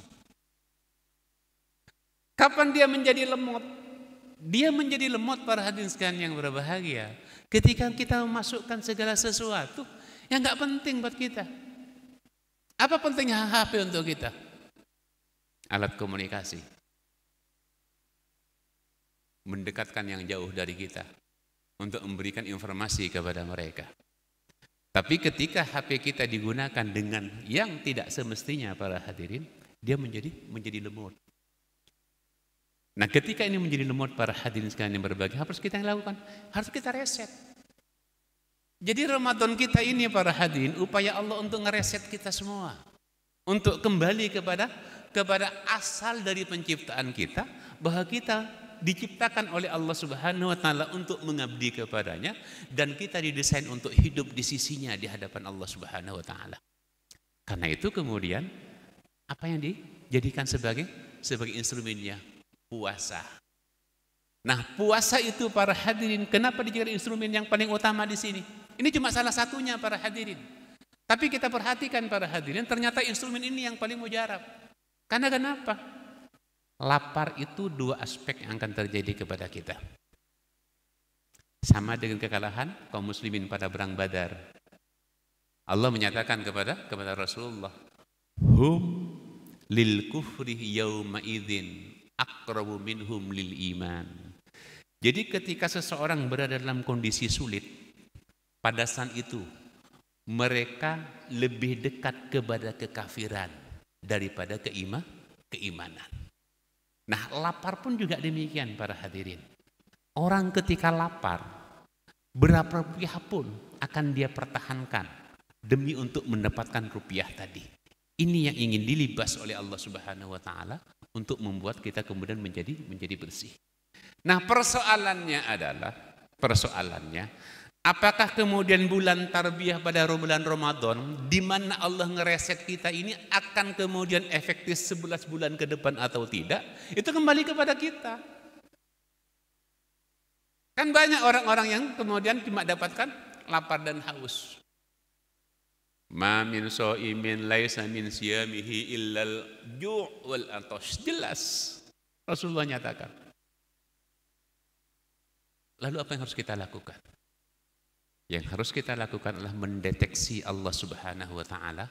Kapan dia menjadi lemot? Dia menjadi lemot para hadirin sekalian yang berbahagia. Ketika kita memasukkan segala sesuatu yang gak penting buat kita. Apa pentingnya HP untuk kita? Alat komunikasi. Mendekatkan yang jauh dari kita untuk memberikan informasi kepada mereka. Tapi ketika HP kita digunakan dengan yang tidak semestinya para hadirin, dia menjadi menjadi lemot. Nah, ketika ini menjadi lemot para hadirin sekalian yang berbagi, harus kita yang lakukan, harus kita reset. Jadi Ramadan kita ini para hadirin upaya Allah untuk ngereset kita semua. Untuk kembali kepada kepada asal dari penciptaan kita bahwa kita diciptakan oleh Allah Subhanahu wa taala untuk mengabdi kepadanya dan kita didesain untuk hidup di sisinya di hadapan Allah Subhanahu wa taala. Karena itu kemudian apa yang dijadikan sebagai sebagai instrumennya puasa. Nah, puasa itu para hadirin kenapa dijadikan instrumen yang paling utama di sini? Ini cuma salah satunya para hadirin. Tapi kita perhatikan para hadirin, ternyata instrumen ini yang paling mujarab. Karena kenapa? Lapar itu dua aspek yang akan terjadi kepada kita. Sama dengan kekalahan kaum muslimin pada perang Badar. Allah menyatakan kepada kepada Rasulullah, "Hum lil kufri yawma idzin akrabu minhum lil iman." Jadi ketika seseorang berada dalam kondisi sulit, pada saat itu mereka lebih dekat kepada kekafiran daripada keima, keimanan. Nah lapar pun juga demikian para hadirin. Orang ketika lapar berapa rupiah pun akan dia pertahankan demi untuk mendapatkan rupiah tadi. Ini yang ingin dilibas oleh Allah Subhanahu wa taala untuk membuat kita kemudian menjadi menjadi bersih. Nah, persoalannya adalah persoalannya Apakah kemudian bulan tarbiyah pada bulan Ramadan di mana Allah ngereset kita ini akan kemudian efektif 11 bulan ke depan atau tidak? Itu kembali kepada kita. Kan banyak orang-orang yang kemudian cuma dapatkan lapar dan haus. Ma min so'imin laisa min siyamihi illal ju' wal atosh. Jelas. Rasulullah nyatakan. Lalu apa yang harus kita lakukan? Yang harus kita lakukan adalah mendeteksi Allah Subhanahu wa taala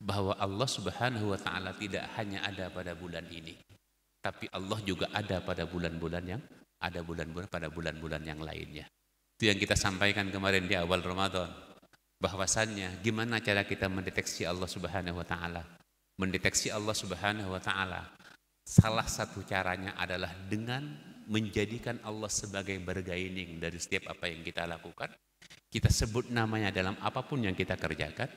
bahwa Allah Subhanahu wa taala tidak hanya ada pada bulan ini, tapi Allah juga ada pada bulan-bulan yang ada bulan-bulan pada bulan-bulan yang lainnya. Itu yang kita sampaikan kemarin di awal Ramadan bahwasannya gimana cara kita mendeteksi Allah Subhanahu wa taala. Mendeteksi Allah Subhanahu wa taala salah satu caranya adalah dengan menjadikan Allah sebagai bergaining dari setiap apa yang kita lakukan kita sebut namanya dalam apapun yang kita kerjakan,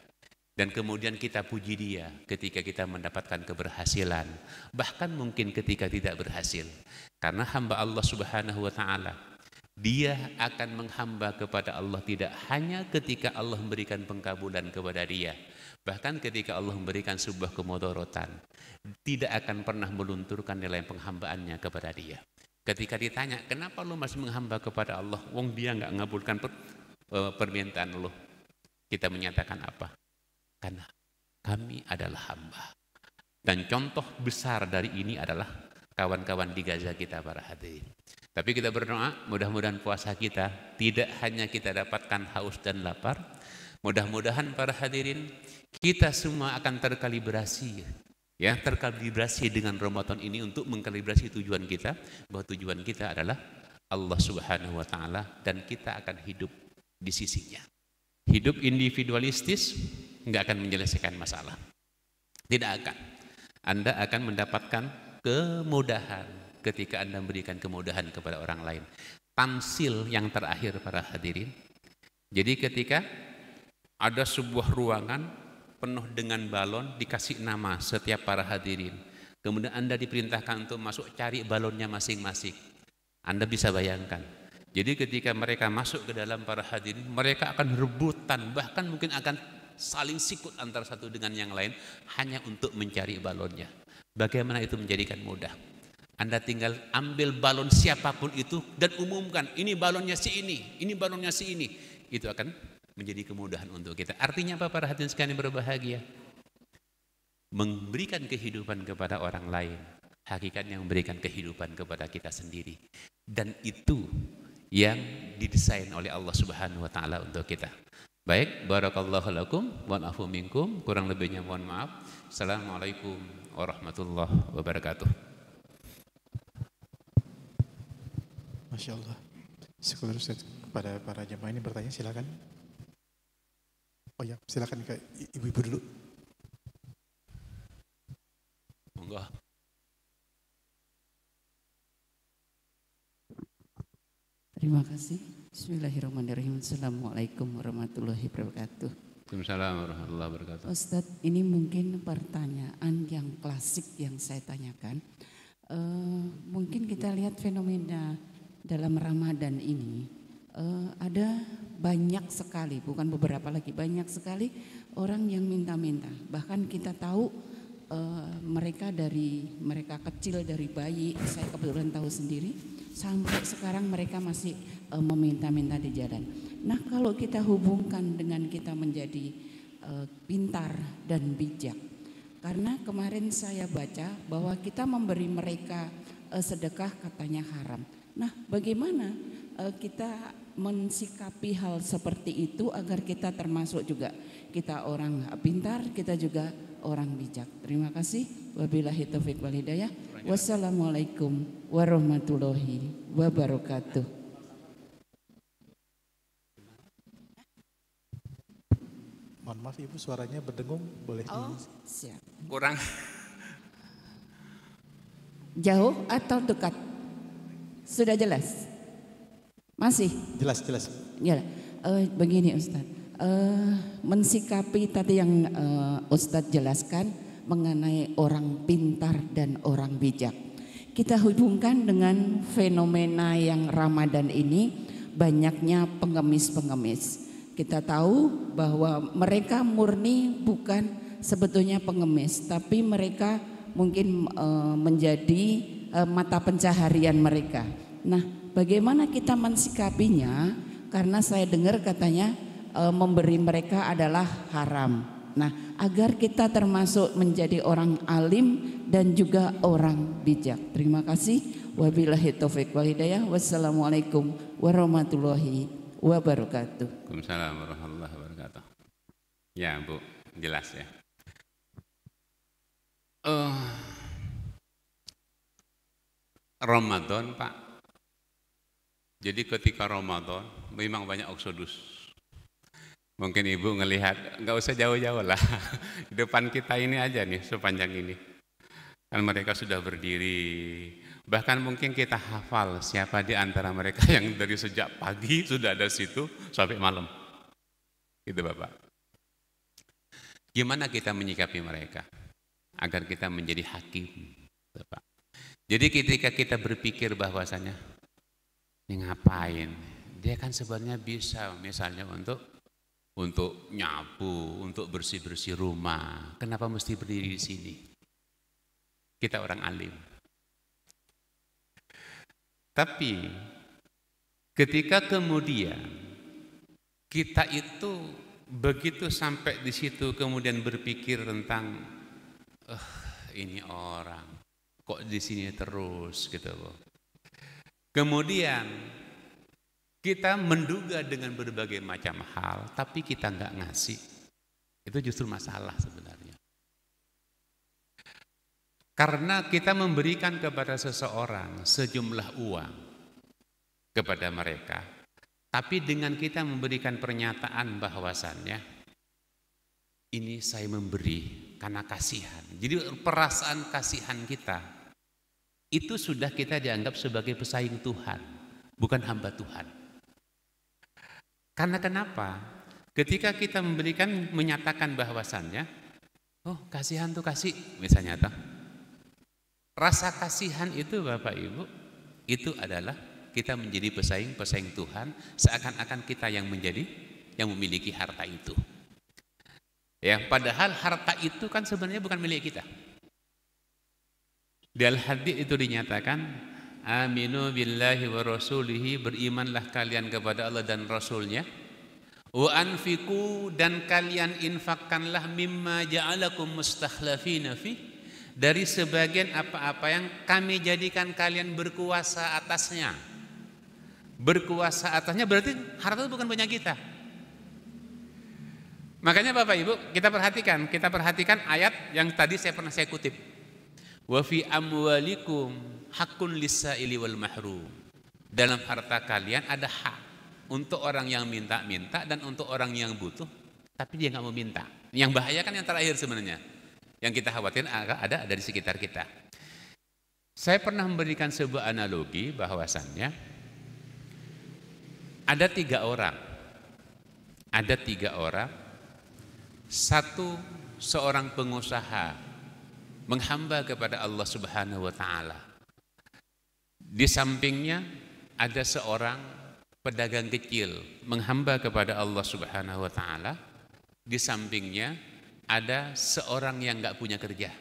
dan kemudian kita puji dia ketika kita mendapatkan keberhasilan, bahkan mungkin ketika tidak berhasil. Karena hamba Allah Subhanahu wa taala dia akan menghamba kepada Allah tidak hanya ketika Allah memberikan pengkabulan kepada dia, bahkan ketika Allah memberikan sebuah kemodorotan, tidak akan pernah melunturkan nilai penghambaannya kepada dia. Ketika ditanya, kenapa lu masih menghamba kepada Allah? Wong dia nggak ngabulkan Eh, permintaan lo, Kita menyatakan apa? Karena kami adalah hamba. Dan contoh besar dari ini adalah kawan-kawan di Gaza kita para hadirin. Tapi kita berdoa, mudah-mudahan puasa kita tidak hanya kita dapatkan haus dan lapar, mudah-mudahan para hadirin kita semua akan terkalibrasi ya terkalibrasi dengan Ramadan ini untuk mengkalibrasi tujuan kita bahwa tujuan kita adalah Allah Subhanahu wa taala dan kita akan hidup di sisinya. Hidup individualistis nggak akan menyelesaikan masalah. Tidak akan. Anda akan mendapatkan kemudahan ketika Anda memberikan kemudahan kepada orang lain. Tamsil yang terakhir para hadirin. Jadi ketika ada sebuah ruangan penuh dengan balon dikasih nama setiap para hadirin. Kemudian Anda diperintahkan untuk masuk cari balonnya masing-masing. Anda bisa bayangkan jadi ketika mereka masuk ke dalam para hadirin, mereka akan rebutan, bahkan mungkin akan saling sikut antara satu dengan yang lain hanya untuk mencari balonnya. Bagaimana itu menjadikan mudah? Anda tinggal ambil balon siapapun itu dan umumkan, ini balonnya si ini, ini balonnya si ini. Itu akan menjadi kemudahan untuk kita. Artinya apa para hadirin sekalian yang berbahagia? Memberikan kehidupan kepada orang lain. Hakikatnya memberikan kehidupan kepada kita sendiri. Dan itu yang didesain oleh Allah Subhanahu wa taala untuk kita. Baik, barakallahu lakum wa afu minkum. Kurang lebihnya mohon maaf. Assalamualaikum warahmatullahi wabarakatuh. Masya Allah. Sekolah Ustaz, kepada para jemaah ini bertanya silakan. Oh ya, silakan ke ibu-ibu dulu. Monggo. Terima kasih. Bismillahirrahmanirrahim. Assalamualaikum warahmatullahi wabarakatuh. Waalaikumsalam warahmatullahi wabarakatuh. Ustadz, ini mungkin pertanyaan yang klasik yang saya tanyakan. Uh, mungkin kita lihat fenomena dalam Ramadan ini uh, ada banyak sekali, bukan beberapa lagi, banyak sekali orang yang minta-minta. Bahkan kita tahu uh, mereka dari mereka kecil dari bayi, saya kebetulan tahu sendiri sampai sekarang mereka masih uh, meminta-minta di jalan. Nah, kalau kita hubungkan dengan kita menjadi uh, pintar dan bijak. Karena kemarin saya baca bahwa kita memberi mereka uh, sedekah katanya haram. Nah, bagaimana uh, kita mensikapi hal seperti itu agar kita termasuk juga kita orang pintar, kita juga orang bijak. Terima kasih. Wabillahi taufik wal hidayah. Wassalamualaikum warahmatullahi wabarakatuh. Mohon maaf Ibu suaranya berdengung boleh Oh, siap. Kurang. Jauh atau dekat? Sudah jelas? Masih? Jelas, jelas. Ya, uh, begini Ustadz. Uh, mensikapi tadi yang uh, Ustadz jelaskan, mengenai orang pintar dan orang bijak. Kita hubungkan dengan fenomena yang Ramadan ini banyaknya pengemis-pengemis. Kita tahu bahwa mereka murni bukan sebetulnya pengemis, tapi mereka mungkin e, menjadi e, mata pencaharian mereka. Nah, bagaimana kita mensikapinya? Karena saya dengar katanya e, memberi mereka adalah haram. Nah, agar kita termasuk menjadi orang alim dan juga orang bijak. Terima kasih. Wabillahi taufik wal hidayah. Wassalamualaikum warahmatullahi wabarakatuh. Waalaikumsalam warahmatullahi wabarakatuh. Ya, Bu, jelas ya. Uh, Ramadan, Pak. Jadi ketika Ramadan memang banyak eksodus Mungkin ibu ngelihat, nggak usah jauh-jauh lah, di depan kita ini aja nih sepanjang ini. Kan mereka sudah berdiri, bahkan mungkin kita hafal siapa di antara mereka yang dari sejak pagi sudah ada situ sampai malam. Itu Bapak. Gimana kita menyikapi mereka? Agar kita menjadi hakim. Bapak. Jadi ketika kita berpikir bahwasanya, ini ngapain? Dia kan sebenarnya bisa misalnya untuk untuk nyapu, untuk bersih-bersih rumah. Kenapa mesti berdiri di sini? Kita orang alim. Tapi ketika kemudian kita itu begitu sampai di situ kemudian berpikir tentang eh, ini orang kok di sini terus gitu loh. Kemudian kita menduga dengan berbagai macam hal, tapi kita nggak ngasih. Itu justru masalah sebenarnya. Karena kita memberikan kepada seseorang sejumlah uang kepada mereka, tapi dengan kita memberikan pernyataan bahwasannya ini saya memberi karena kasihan. Jadi perasaan kasihan kita itu sudah kita dianggap sebagai pesaing Tuhan, bukan hamba Tuhan. Karena kenapa? Ketika kita memberikan menyatakan bahwasannya, oh kasihan tuh kasih, misalnya toh. Rasa kasihan itu Bapak Ibu, itu adalah kita menjadi pesaing-pesaing Tuhan, seakan-akan kita yang menjadi yang memiliki harta itu. Ya, padahal harta itu kan sebenarnya bukan milik kita. Dalam hadis itu dinyatakan aminu billahi wa rasulihi berimanlah kalian kepada Allah dan rasulnya wa anfiku dan kalian infakkanlah mimma ja'alakum mustakhlafina fi dari sebagian apa-apa yang kami jadikan kalian berkuasa atasnya berkuasa atasnya berarti harta itu bukan punya kita makanya Bapak Ibu kita perhatikan kita perhatikan ayat yang tadi saya pernah saya kutip wa fi amwalikum hakun ili wal mahrum. Dalam harta kalian ada hak untuk orang yang minta-minta dan untuk orang yang butuh, tapi dia nggak mau minta. Yang bahaya kan yang terakhir sebenarnya. Yang kita khawatir ada ada di sekitar kita. Saya pernah memberikan sebuah analogi bahwasannya ada tiga orang, ada tiga orang, satu seorang pengusaha menghamba kepada Allah Subhanahu wa taala. Di sampingnya ada seorang pedagang kecil menghamba kepada Allah Subhanahu wa taala. Di sampingnya ada seorang yang nggak punya kerja.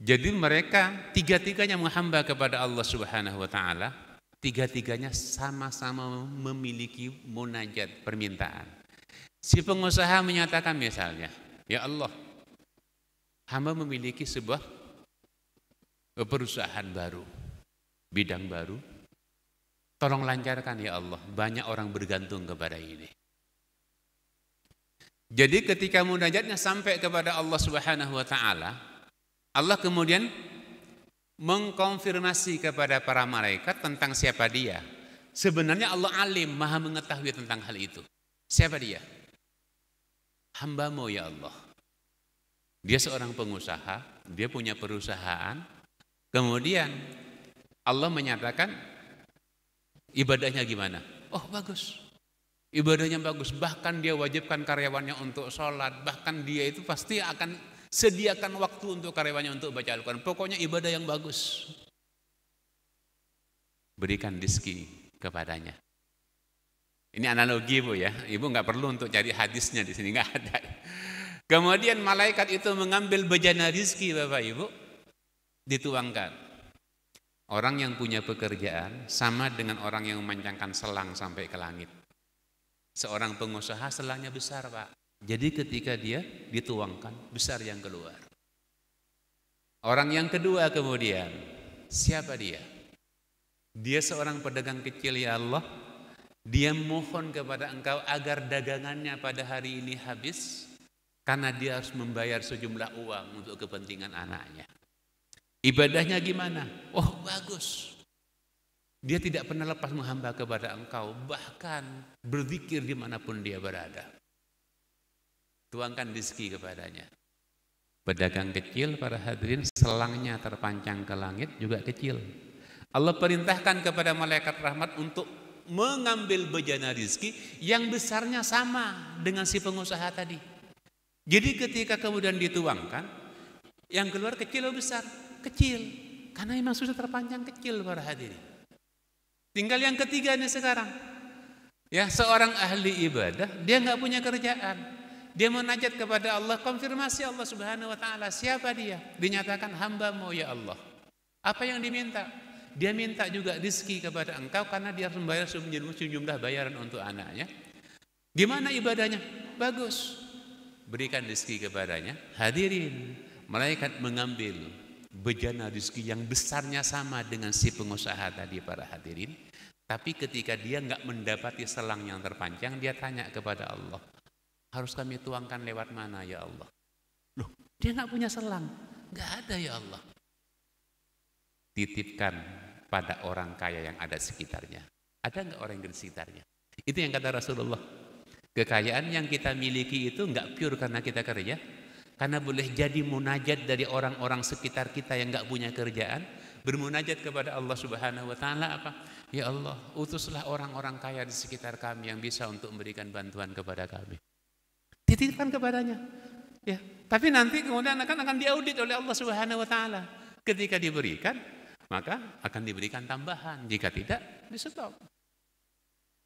Jadi mereka tiga-tiganya menghamba kepada Allah Subhanahu wa taala, tiga-tiganya sama-sama memiliki munajat permintaan. Si pengusaha menyatakan misalnya, "Ya Allah, hamba memiliki sebuah perusahaan baru, bidang baru. Tolong lancarkan ya Allah, banyak orang bergantung kepada ini. Jadi ketika munajatnya sampai kepada Allah Subhanahu wa taala, Allah kemudian mengkonfirmasi kepada para malaikat tentang siapa dia. Sebenarnya Allah alim, maha mengetahui tentang hal itu. Siapa dia? Hambamu ya Allah. Dia seorang pengusaha, dia punya perusahaan, Kemudian Allah menyatakan ibadahnya gimana? Oh bagus, ibadahnya bagus. Bahkan dia wajibkan karyawannya untuk sholat. Bahkan dia itu pasti akan sediakan waktu untuk karyawannya untuk baca Al-Quran. Pokoknya ibadah yang bagus. Berikan diski kepadanya. Ini analogi bu ya. Ibu nggak perlu untuk cari hadisnya di sini nggak ada. Kemudian malaikat itu mengambil bejana rizki bapak ibu dituangkan. Orang yang punya pekerjaan sama dengan orang yang memanjangkan selang sampai ke langit. Seorang pengusaha selangnya besar, Pak. Jadi ketika dia dituangkan, besar yang keluar. Orang yang kedua kemudian, siapa dia? Dia seorang pedagang kecil ya Allah. Dia mohon kepada engkau agar dagangannya pada hari ini habis karena dia harus membayar sejumlah uang untuk kepentingan anaknya. Ibadahnya gimana? Oh bagus. Dia tidak pernah lepas menghamba kepada engkau. Bahkan berzikir dimanapun dia berada. Tuangkan rezeki kepadanya. Pedagang kecil para hadirin selangnya terpanjang ke langit juga kecil. Allah perintahkan kepada malaikat rahmat untuk mengambil bejana rizki yang besarnya sama dengan si pengusaha tadi. Jadi ketika kemudian dituangkan, yang keluar kecil atau besar? kecil. Karena memang sudah terpanjang kecil para hadirin. Tinggal yang ketiga ini sekarang. Ya, seorang ahli ibadah, dia nggak punya kerjaan. Dia menajat kepada Allah, konfirmasi Allah Subhanahu wa taala, siapa dia? Dinyatakan hamba hambamu ya Allah. Apa yang diminta? Dia minta juga rezeki kepada engkau karena dia harus membayar sejumlah bayaran untuk anaknya. Gimana ibadahnya? Bagus. Berikan rezeki kepadanya. Hadirin, malaikat mengambil bejana rezeki yang besarnya sama dengan si pengusaha tadi para hadirin. Tapi ketika dia nggak mendapati selang yang terpanjang, dia tanya kepada Allah, harus kami tuangkan lewat mana ya Allah? Loh, dia nggak punya selang, nggak ada ya Allah. Titipkan pada orang kaya yang ada sekitarnya. Ada nggak orang yang di sekitarnya? Itu yang kata Rasulullah. Kekayaan yang kita miliki itu nggak pure karena kita kerja, karena boleh jadi munajat dari orang-orang sekitar kita yang nggak punya kerjaan, bermunajat kepada Allah Subhanahu wa taala apa? Ya Allah, utuslah orang-orang kaya di sekitar kami yang bisa untuk memberikan bantuan kepada kami. Titipkan kepadanya. Ya, tapi nanti kemudian akan akan diaudit oleh Allah Subhanahu wa taala. Ketika diberikan, maka akan diberikan tambahan. Jika tidak, di stop.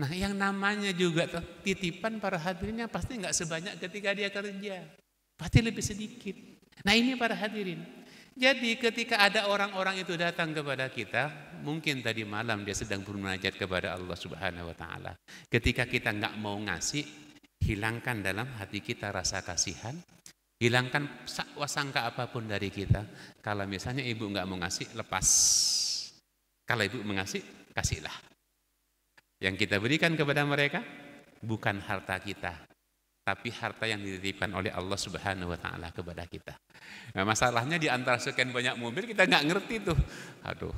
Nah, yang namanya juga tuh titipan para hadirnya pasti nggak sebanyak ketika dia kerja. Pasti lebih sedikit. Nah ini para hadirin. Jadi ketika ada orang-orang itu datang kepada kita, mungkin tadi malam dia sedang bermunajat kepada Allah Subhanahu wa taala. Ketika kita nggak mau ngasih, hilangkan dalam hati kita rasa kasihan, hilangkan wasangka apapun dari kita. Kalau misalnya ibu nggak mau ngasih, lepas. Kalau ibu mengasih, kasihlah. Yang kita berikan kepada mereka bukan harta kita, tapi harta yang dititipkan oleh Allah Subhanahu wa taala kepada kita. Nah, masalahnya di antara sekian banyak mobil kita nggak ngerti tuh. Aduh.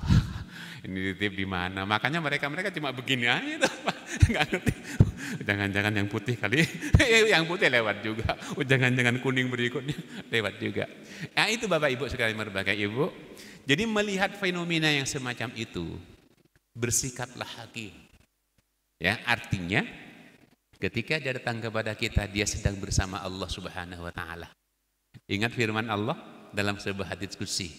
Ini dititip di mana? Makanya mereka-mereka cuma begini aja tuh. Enggak ngerti. Jangan-jangan yang putih kali. Eh, yang putih lewat juga. Oh, jangan-jangan kuning berikutnya lewat juga. Nah, itu Bapak Ibu sekali berbagai Ibu. Jadi melihat fenomena yang semacam itu bersikaplah hakim. Ya, artinya Ketika dia datang kepada kita, dia sedang bersama Allah Subhanahu wa taala. Ingat firman Allah dalam sebuah hadis kursi.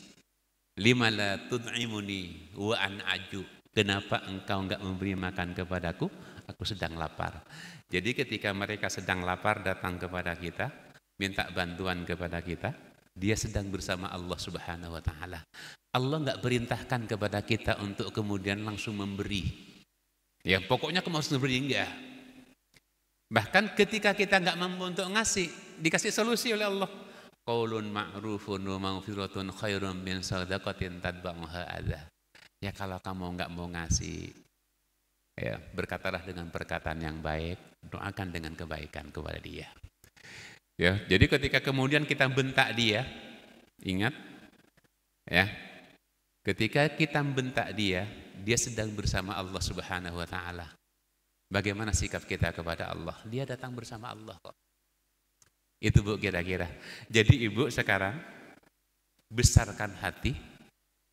Lima la tud'imuni wa an aju. Kenapa engkau enggak memberi makan kepadaku? Aku sedang lapar. Jadi ketika mereka sedang lapar datang kepada kita, minta bantuan kepada kita, dia sedang bersama Allah Subhanahu wa taala. Allah enggak perintahkan kepada kita untuk kemudian langsung memberi. Ya pokoknya kamu harus memberi enggak. Bahkan ketika kita nggak mampu untuk ngasih, dikasih solusi oleh Allah. Qaulun ma'rufun wa maghfiratun min sadaqatin tadba'uha Ya kalau kamu nggak mau ngasih, ya berkatalah dengan perkataan yang baik, doakan dengan kebaikan kepada dia. Ya, jadi ketika kemudian kita bentak dia, ingat ya. Ketika kita bentak dia, dia sedang bersama Allah Subhanahu wa taala. Bagaimana sikap kita kepada Allah? Dia datang bersama Allah kok. Itu Bu kira-kira. Jadi Ibu sekarang besarkan hati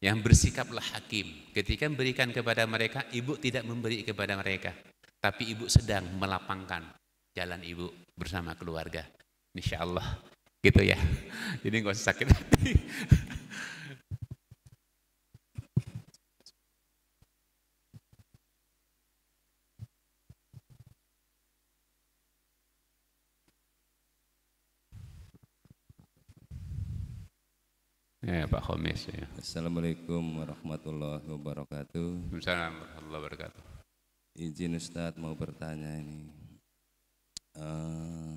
yang bersikaplah hakim. Ketika memberikan kepada mereka, Ibu tidak memberi kepada mereka. Tapi Ibu sedang melapangkan jalan Ibu bersama keluarga. Insya Allah. Gitu ya. Jadi nggak usah sakit hati. Ya Pak Khomis. Ya. Assalamualaikum warahmatullahi wabarakatuh. Waalaikumsalam warahmatullahi wabarakatuh. Izin Ustadz mau bertanya ini. Uh,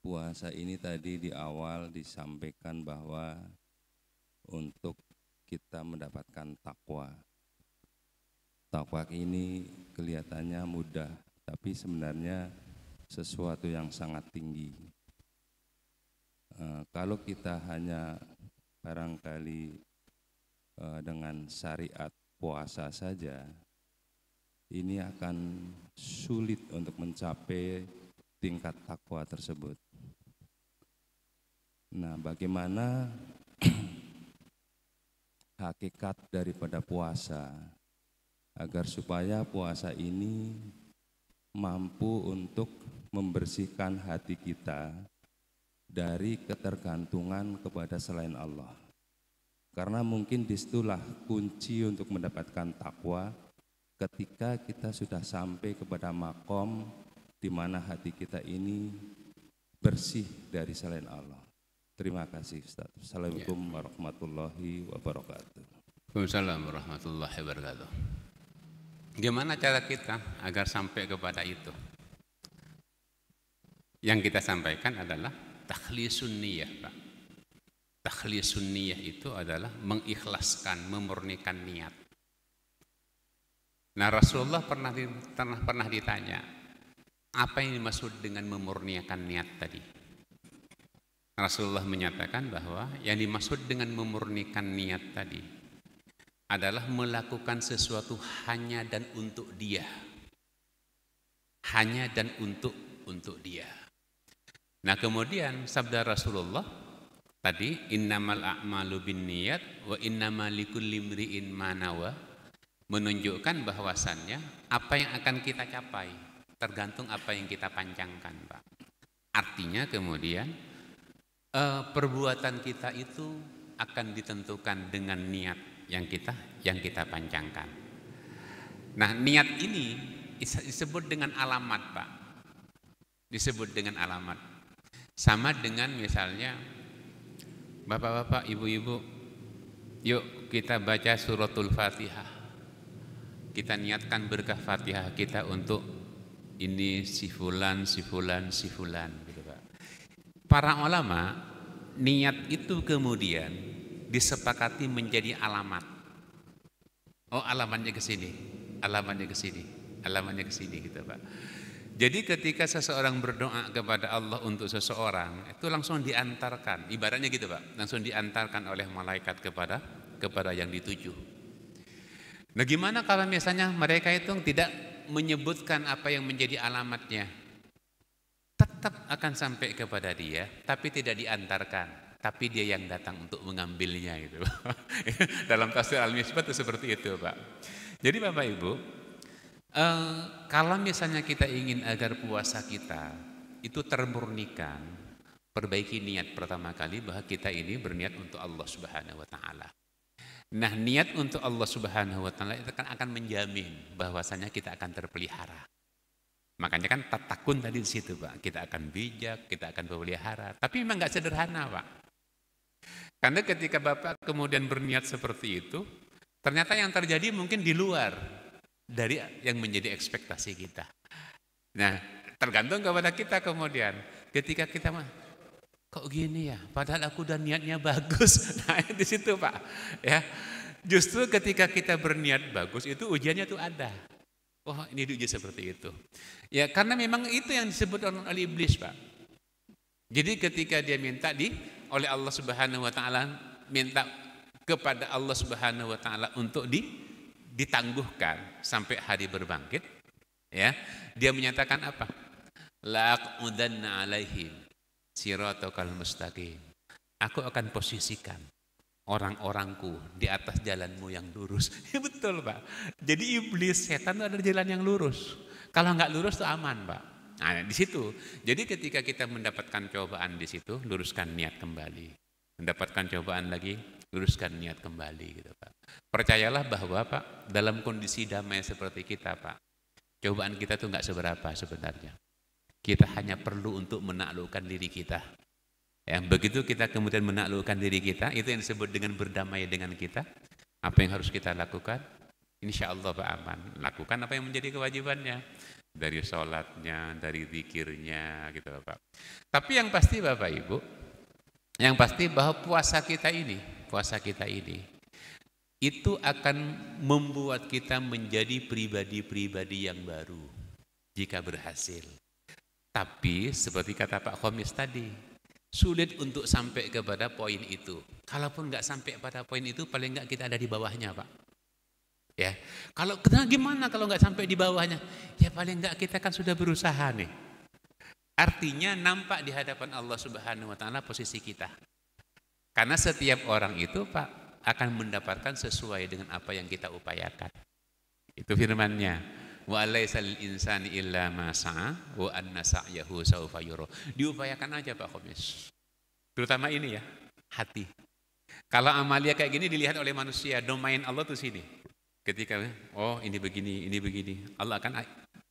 puasa ini tadi di awal disampaikan bahwa untuk kita mendapatkan takwa. Takwa ini kelihatannya mudah, tapi sebenarnya sesuatu yang sangat tinggi. Uh, kalau kita hanya barangkali uh, dengan syariat puasa saja, ini akan sulit untuk mencapai tingkat takwa tersebut. Nah, bagaimana hakikat daripada puasa agar supaya puasa ini mampu untuk membersihkan hati kita dari ketergantungan kepada selain Allah. Karena mungkin disitulah kunci untuk mendapatkan takwa ketika kita sudah sampai kepada makom di mana hati kita ini bersih dari selain Allah. Terima kasih Ustaz. Assalamualaikum ya. warahmatullahi wabarakatuh. Waalaikumsalam warahmatullahi wabarakatuh. Gimana cara kita agar sampai kepada itu? Yang kita sampaikan adalah takhlisun niyah Pak. Takhlisun niyah itu adalah mengikhlaskan, memurnikan niat. Nah Rasulullah pernah, pernah, pernah ditanya, apa yang dimaksud dengan memurnikan niat tadi? Rasulullah menyatakan bahwa yang dimaksud dengan memurnikan niat tadi adalah melakukan sesuatu hanya dan untuk dia. Hanya dan untuk untuk dia. Nah kemudian sabda Rasulullah tadi innamal a'malu bin niyat wa innamal likulli in manawa menunjukkan bahwasannya apa yang akan kita capai tergantung apa yang kita panjangkan Pak. Artinya kemudian eh, perbuatan kita itu akan ditentukan dengan niat yang kita yang kita pancangkan. Nah niat ini disebut dengan alamat Pak. Disebut dengan alamat sama dengan misalnya Bapak-bapak, ibu-ibu, yuk kita baca suratul Fatihah. Kita niatkan berkah Fatihah kita untuk ini sifulan, sifulan, sifulan gitu, Pak. Para ulama niat itu kemudian disepakati menjadi alamat. Oh, alamannya ke sini, alamannya ke sini, alamannya ke sini gitu, Pak. Jadi ketika seseorang berdoa kepada Allah untuk seseorang, itu langsung diantarkan. Ibaratnya gitu, Pak. Langsung diantarkan oleh malaikat kepada kepada yang dituju. Nah, gimana kalau misalnya mereka itu tidak menyebutkan apa yang menjadi alamatnya? Tetap akan sampai kepada dia, tapi tidak diantarkan tapi dia yang datang untuk mengambilnya gitu. Dalam tafsir Al-Misbah itu seperti itu, Pak. Jadi Bapak Ibu, E, kalau misalnya kita ingin agar puasa kita itu termurnikan, perbaiki niat pertama kali bahwa kita ini berniat untuk Allah Subhanahu wa taala. Nah, niat untuk Allah Subhanahu wa taala itu kan akan menjamin bahwasanya kita akan terpelihara. Makanya kan tatakun tadi di situ, Pak. Kita akan bijak, kita akan berpelihara. Tapi memang nggak sederhana, Pak. Karena ketika Bapak kemudian berniat seperti itu, ternyata yang terjadi mungkin di luar dari yang menjadi ekspektasi kita. Nah, tergantung kepada kita kemudian. Ketika kita mah kok gini ya, padahal aku dan niatnya bagus. Nah, di situ Pak, ya. Justru ketika kita berniat bagus itu ujiannya tuh ada. Oh, ini diuji seperti itu. Ya, karena memang itu yang disebut oleh iblis, Pak. Jadi ketika dia minta di oleh Allah Subhanahu wa taala minta kepada Allah Subhanahu wa taala untuk di, ditangguhkan sampai hari berbangkit ya dia menyatakan apa laqudanna alaihim siratal mustaqim aku akan posisikan orang-orangku di atas jalanmu yang lurus ya, betul pak jadi iblis setan itu ada jalan yang lurus kalau nggak lurus itu aman pak nah di situ jadi ketika kita mendapatkan cobaan di situ luruskan niat kembali mendapatkan cobaan lagi, luruskan niat kembali gitu Pak. Percayalah bahwa Pak, dalam kondisi damai seperti kita Pak, cobaan kita tuh nggak seberapa sebenarnya. Kita hanya perlu untuk menaklukkan diri kita. Yang begitu kita kemudian menaklukkan diri kita, itu yang disebut dengan berdamai dengan kita. Apa yang harus kita lakukan? Insya Allah Pak aman. Lakukan apa yang menjadi kewajibannya dari sholatnya, dari zikirnya gitu Bapak. Tapi yang pasti Bapak Ibu, yang pasti bahwa puasa kita ini, puasa kita ini itu akan membuat kita menjadi pribadi-pribadi yang baru jika berhasil. Tapi seperti kata Pak Komis tadi, sulit untuk sampai kepada poin itu. Kalaupun nggak sampai pada poin itu, paling nggak kita ada di bawahnya, Pak. Ya, kalau kita gimana kalau nggak sampai di bawahnya? Ya paling nggak kita kan sudah berusaha nih Artinya nampak di hadapan Allah Subhanahu wa taala posisi kita. Karena setiap orang itu Pak akan mendapatkan sesuai dengan apa yang kita upayakan. Itu firman-Nya. Wa lil insani illa ma sa'a wa anna sa'yahu sawfa yura. Diupayakan aja Pak Komis. Terutama ini ya, hati. Kalau amalia kayak gini dilihat oleh manusia, domain Allah tuh sini. Ketika oh ini begini, ini begini, Allah akan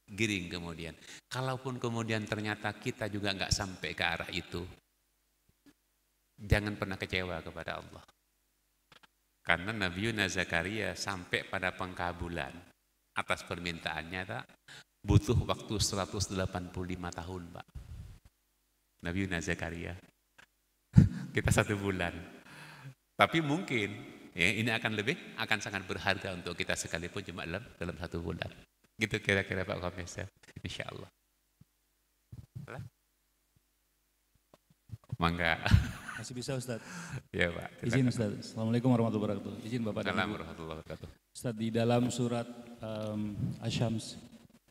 giring kemudian. Kalaupun kemudian ternyata kita juga nggak sampai ke arah itu, jangan pernah kecewa kepada Allah. Karena Yunus Zakaria sampai pada pengkabulan atas permintaannya tak butuh waktu 185 tahun, Pak. Yunus Zakaria. Kita satu bulan. Tapi mungkin ya, ini akan lebih akan sangat berharga untuk kita sekalipun cuma dalam dalam satu bulan. Gitu kira-kira Pak Komis ya. Insya Allah. Mangga. Masih bisa Ustaz? Iya Pak. Izin Ustaz. Assalamualaikum warahmatullahi wabarakatuh. Izin Bapak. Assalamualaikum warahmatullahi wabarakatuh. Ustaz di dalam surat um, Asyams.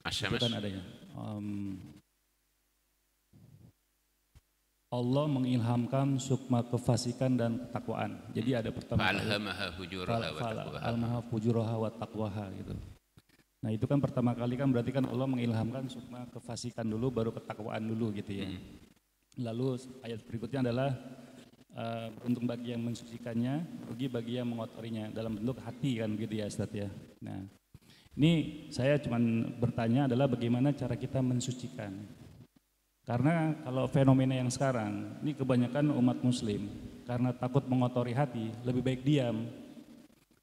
Asyams. Kan adanya. Um, Allah mengilhamkan sukma kefasikan dan ketakwaan. Jadi ada pertemuan. Alhamdulillah. hujuraha wa taqwaha. Alhamdulillah. hujuraha wa taqwaha gitu. Nah itu kan pertama kali kan berarti kan Allah mengilhamkan sukma kefasikan dulu baru ketakwaan dulu gitu ya. Hmm. Lalu ayat berikutnya adalah uh, eh, beruntung bagi yang mensucikannya, pergi bagi yang mengotorinya dalam bentuk hati kan gitu ya Ustaz ya. Nah ini saya cuman bertanya adalah bagaimana cara kita mensucikan. Karena kalau fenomena yang sekarang, ini kebanyakan umat muslim karena takut mengotori hati, lebih baik diam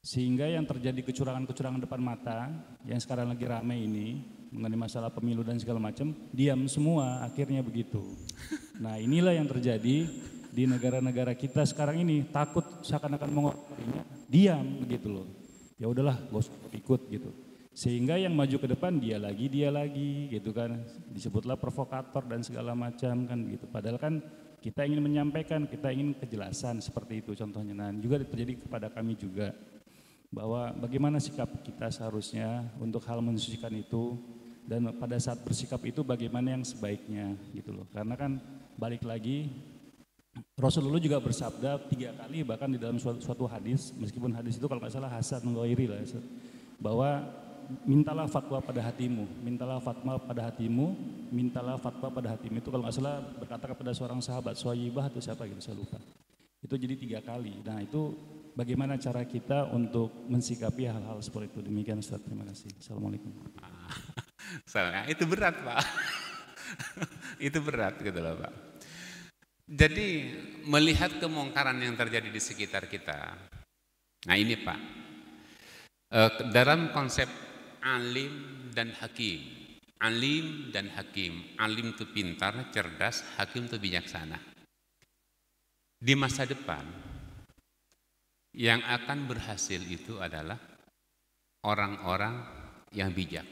sehingga yang terjadi kecurangan-kecurangan depan mata yang sekarang lagi ramai ini mengenai masalah pemilu dan segala macam diam semua akhirnya begitu. Nah inilah yang terjadi di negara-negara kita sekarang ini takut seakan-akan mengorbankannya diam begitu loh. Ya udahlah bos ikut gitu. Sehingga yang maju ke depan dia lagi, dia lagi gitu kan. Disebutlah provokator dan segala macam kan gitu. Padahal kan kita ingin menyampaikan, kita ingin kejelasan seperti itu contohnya. Nah juga terjadi kepada kami juga bahwa bagaimana sikap kita seharusnya untuk hal mensucikan itu dan pada saat bersikap itu bagaimana yang sebaiknya gitu loh. Karena kan balik lagi Rasulullah juga bersabda tiga kali bahkan di dalam suatu, suatu hadis meskipun hadis itu kalau nggak salah Hasan Ghairi lah bahwa mintalah fatwa pada hatimu, mintalah fatwa pada hatimu, mintalah fatwa pada hatimu itu kalau nggak salah berkata kepada seorang sahabat Soyibah atau siapa gitu saya lupa. Itu jadi tiga kali. Nah itu bagaimana cara kita untuk mensikapi hal-hal seperti itu. Demikian Ustaz, terima kasih. Assalamualaikum. Soalnya itu berat Pak. itu berat gitu loh Pak. Jadi melihat kemongkaran yang terjadi di sekitar kita. Nah ini Pak, eh, dalam konsep alim dan hakim. Alim dan hakim. Alim itu pintar, cerdas, hakim itu bijaksana. Di masa depan, yang akan berhasil itu adalah orang-orang yang bijak.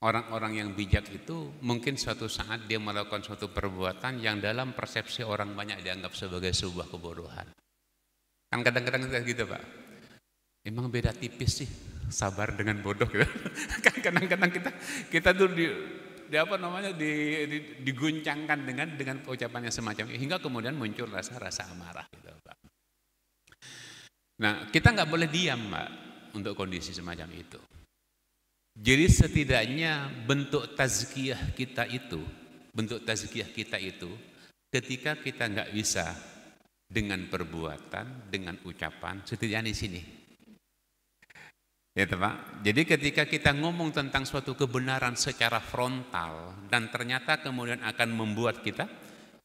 Orang-orang yang bijak itu mungkin suatu saat dia melakukan suatu perbuatan yang dalam persepsi orang banyak dianggap sebagai sebuah kebodohan. Kan kadang-kadang kita gitu Pak. Emang beda tipis sih sabar dengan bodoh gitu. Kan kadang-kadang kita kita tuh di, di apa namanya di, di, diguncangkan dengan dengan ucapannya semacam hingga kemudian muncul rasa rasa amarah gitu Pak. Nah, kita nggak boleh diam, Mbak, untuk kondisi semacam itu. Jadi setidaknya bentuk tazkiyah kita itu, bentuk tazkiyah kita itu, ketika kita nggak bisa dengan perbuatan, dengan ucapan, setidaknya di sini. Ya, Pak. Jadi ketika kita ngomong tentang suatu kebenaran secara frontal dan ternyata kemudian akan membuat kita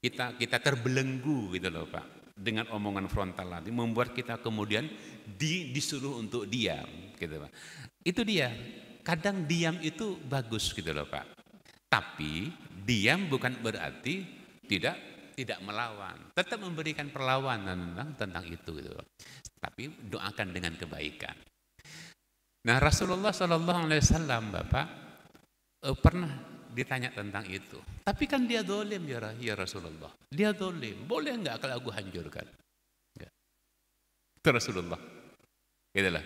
kita kita terbelenggu gitu loh, Pak dengan omongan frontal nanti membuat kita kemudian di, disuruh untuk diam gitu Pak. Itu dia. Kadang diam itu bagus gitu loh Pak. Tapi diam bukan berarti tidak tidak melawan. Tetap memberikan perlawanan tentang tentang itu gitu loh. Tapi doakan dengan kebaikan. Nah Rasulullah Shallallahu Alaihi Wasallam Bapak eh, pernah ditanya tentang itu. Tapi kan dia dolim ya, ya, Rasulullah. Dia dolim. Boleh nggak kalau aku hancurkan? Ya. Enggak. Itu Rasulullah. Itulah.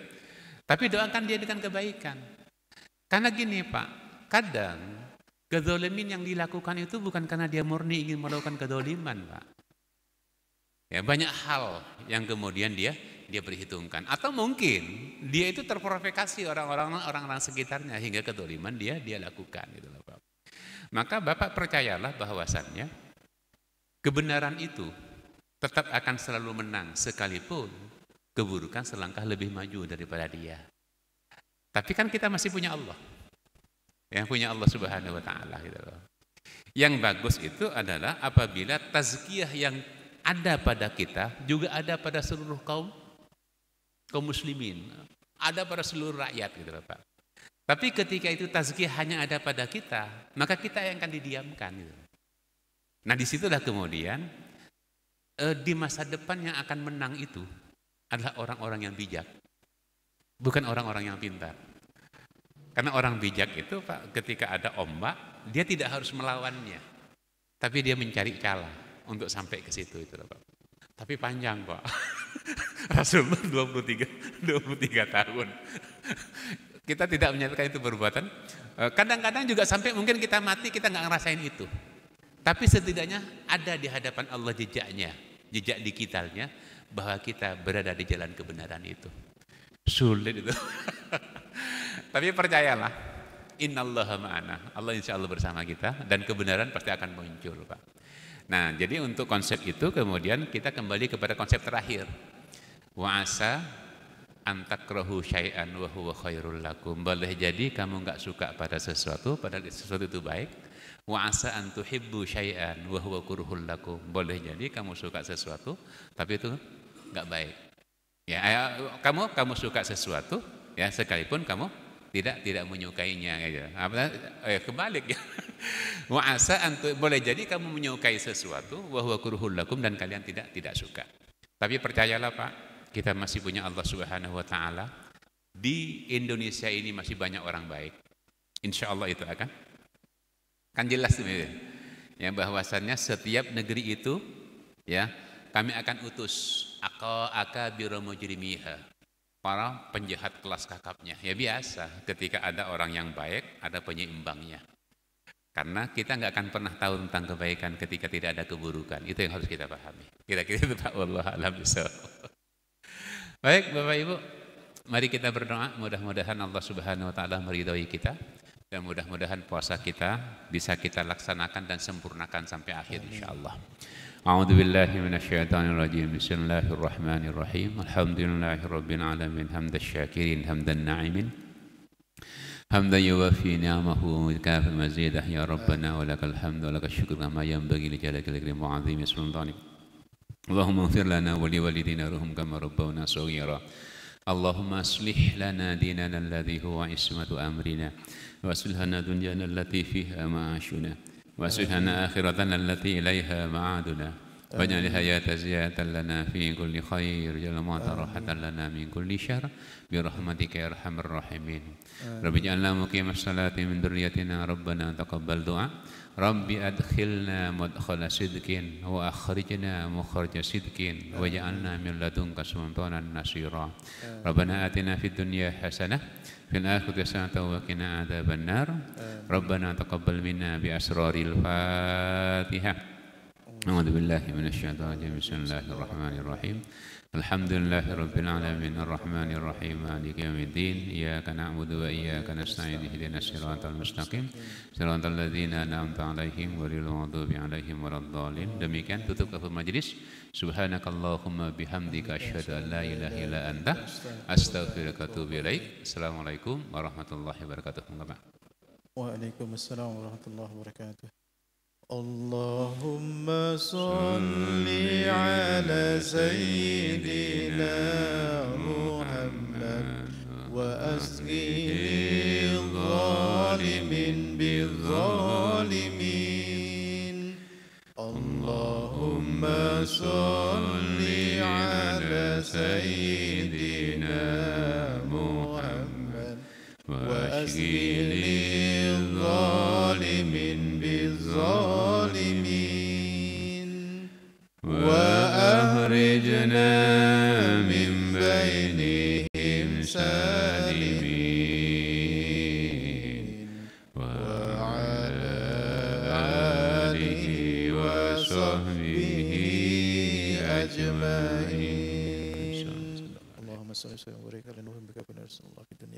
Tapi doakan dia dengan kebaikan. Karena gini Pak, kadang kedolimin yang dilakukan itu bukan karena dia murni ingin melakukan kedoliman Pak. Ya, banyak hal yang kemudian dia dia perhitungkan atau mungkin dia itu terprovokasi orang-orang orang-orang sekitarnya hingga kedoliman dia dia lakukan gitu loh Pak. Maka Bapak percayalah bahwasannya kebenaran itu tetap akan selalu menang sekalipun keburukan selangkah lebih maju daripada dia. Tapi kan kita masih punya Allah. Yang punya Allah Subhanahu wa taala gitu Yang bagus itu adalah apabila tazkiyah yang ada pada kita juga ada pada seluruh kaum kaum muslimin, ada pada seluruh rakyat gitu loh Pak. Tapi ketika itu tazkiyah hanya ada pada kita, maka kita yang akan didiamkan. Gitu. Nah disitulah kemudian eh, di masa depan yang akan menang itu adalah orang-orang yang bijak, bukan orang-orang yang pintar. Karena orang bijak itu Pak, ketika ada ombak, dia tidak harus melawannya. Tapi dia mencari cara untuk sampai ke situ itu Pak. Tapi panjang Pak. Rasulullah 23 23 tahun. Kita tidak menyatakan itu perbuatan. E, kadang-kadang juga sampai mungkin kita mati kita nggak ngerasain itu. Tapi setidaknya ada di hadapan Allah jejaknya, jejak digitalnya bahwa kita berada di jalan kebenaran itu. Sulit itu. Tapi percayalah, innallaha ma'ana. Allah insya Allah bersama kita dan kebenaran pasti akan muncul, Pak. Nah, jadi untuk konsep itu kemudian kita kembali kepada konsep terakhir. Wa'asa antakrahu syai'an wa huwa khairul lakum. Boleh jadi kamu nggak suka pada sesuatu, padahal sesuatu itu baik. Wa asa an tuhibbu syai'an wa huwa kurhul lakum. Boleh jadi kamu suka sesuatu, tapi itu nggak baik. Ya, kamu kamu suka sesuatu, ya sekalipun kamu tidak tidak menyukainya gitu. Apa eh, kebalik ya. Wa asa an boleh jadi kamu menyukai sesuatu wa huwa kurhul lakum dan kalian tidak tidak suka. Tapi percayalah Pak, kita masih punya Allah Subhanahu wa taala. Di Indonesia ini masih banyak orang baik. Insya Allah itu akan kan jelas ya, ya bahwasannya setiap negeri itu ya kami akan utus aka akabira para penjahat kelas kakapnya ya biasa ketika ada orang yang baik ada penyeimbangnya karena kita nggak akan pernah tahu tentang kebaikan ketika tidak ada keburukan itu yang harus kita pahami kira-kira itu pak Allah alam Baik Bapak Ibu, mari kita berdoa mudah-mudahan Allah Subhanahu wa taala meridhoi kita dan mudah-mudahan puasa kita bisa kita laksanakan dan sempurnakan sampai akhir insyaallah. A'udzu billahi rajim. Bismillahirrahmanirrahim. Alhamdulillahirabbil alamin. syakirin, hamdan na'imin. اللهم اغفر لنا ولوالدينا رهم كما ربونا صغيرا اللهم اصلح لنا ديننا الذي هو عصمة أمرنا واصلح لنا دنيانا التي فيها معاشنا واصلح لنا آخرتنا التي إليها معادنا واجعل الحياة زيادة لنا في كل خير واجعل الموت راحة لنا من كل شر برحمتك يا أرحم الراحمين رب اجعلنا مقيم الصلاة من ذريتنا ربنا تقبل دعاء رب أدخلنا مدخل صدق وأخرجنا مخرج صدق وجعلنا من لدنك سلطانا نصيرا ربنا آتنا في الدنيا حسنة في الآخرة حسنة وقنا عذاب النار ربنا تقبل منا بأسرار الفاتحة أعوذ بالله من الشيطان الرجيم بسم الله الرحمن الرحيم الحمد لله رب العالمين الرحمن الرحيم مالك يوم الدين إياك نعبد وإياك نستعين اهدنا الصراط المستقيم صراط الذين أنعمت عليهم غير المغضوب عليهم ولا الضالين demikian tutup kafir majlis subhanakallahumma bihamdika asyhadu an la ilaha illa anta astaghfiruka wa atubu ilaik assalamualaikum warahmatullahi wabarakatuh Waalaikumsalam warahmatullahi wabarakatuh اللهم صل على سيدنا محمد وأسقه الظالم بالظالمين اللهم صل على سيدنا محمد وأسقه and look at the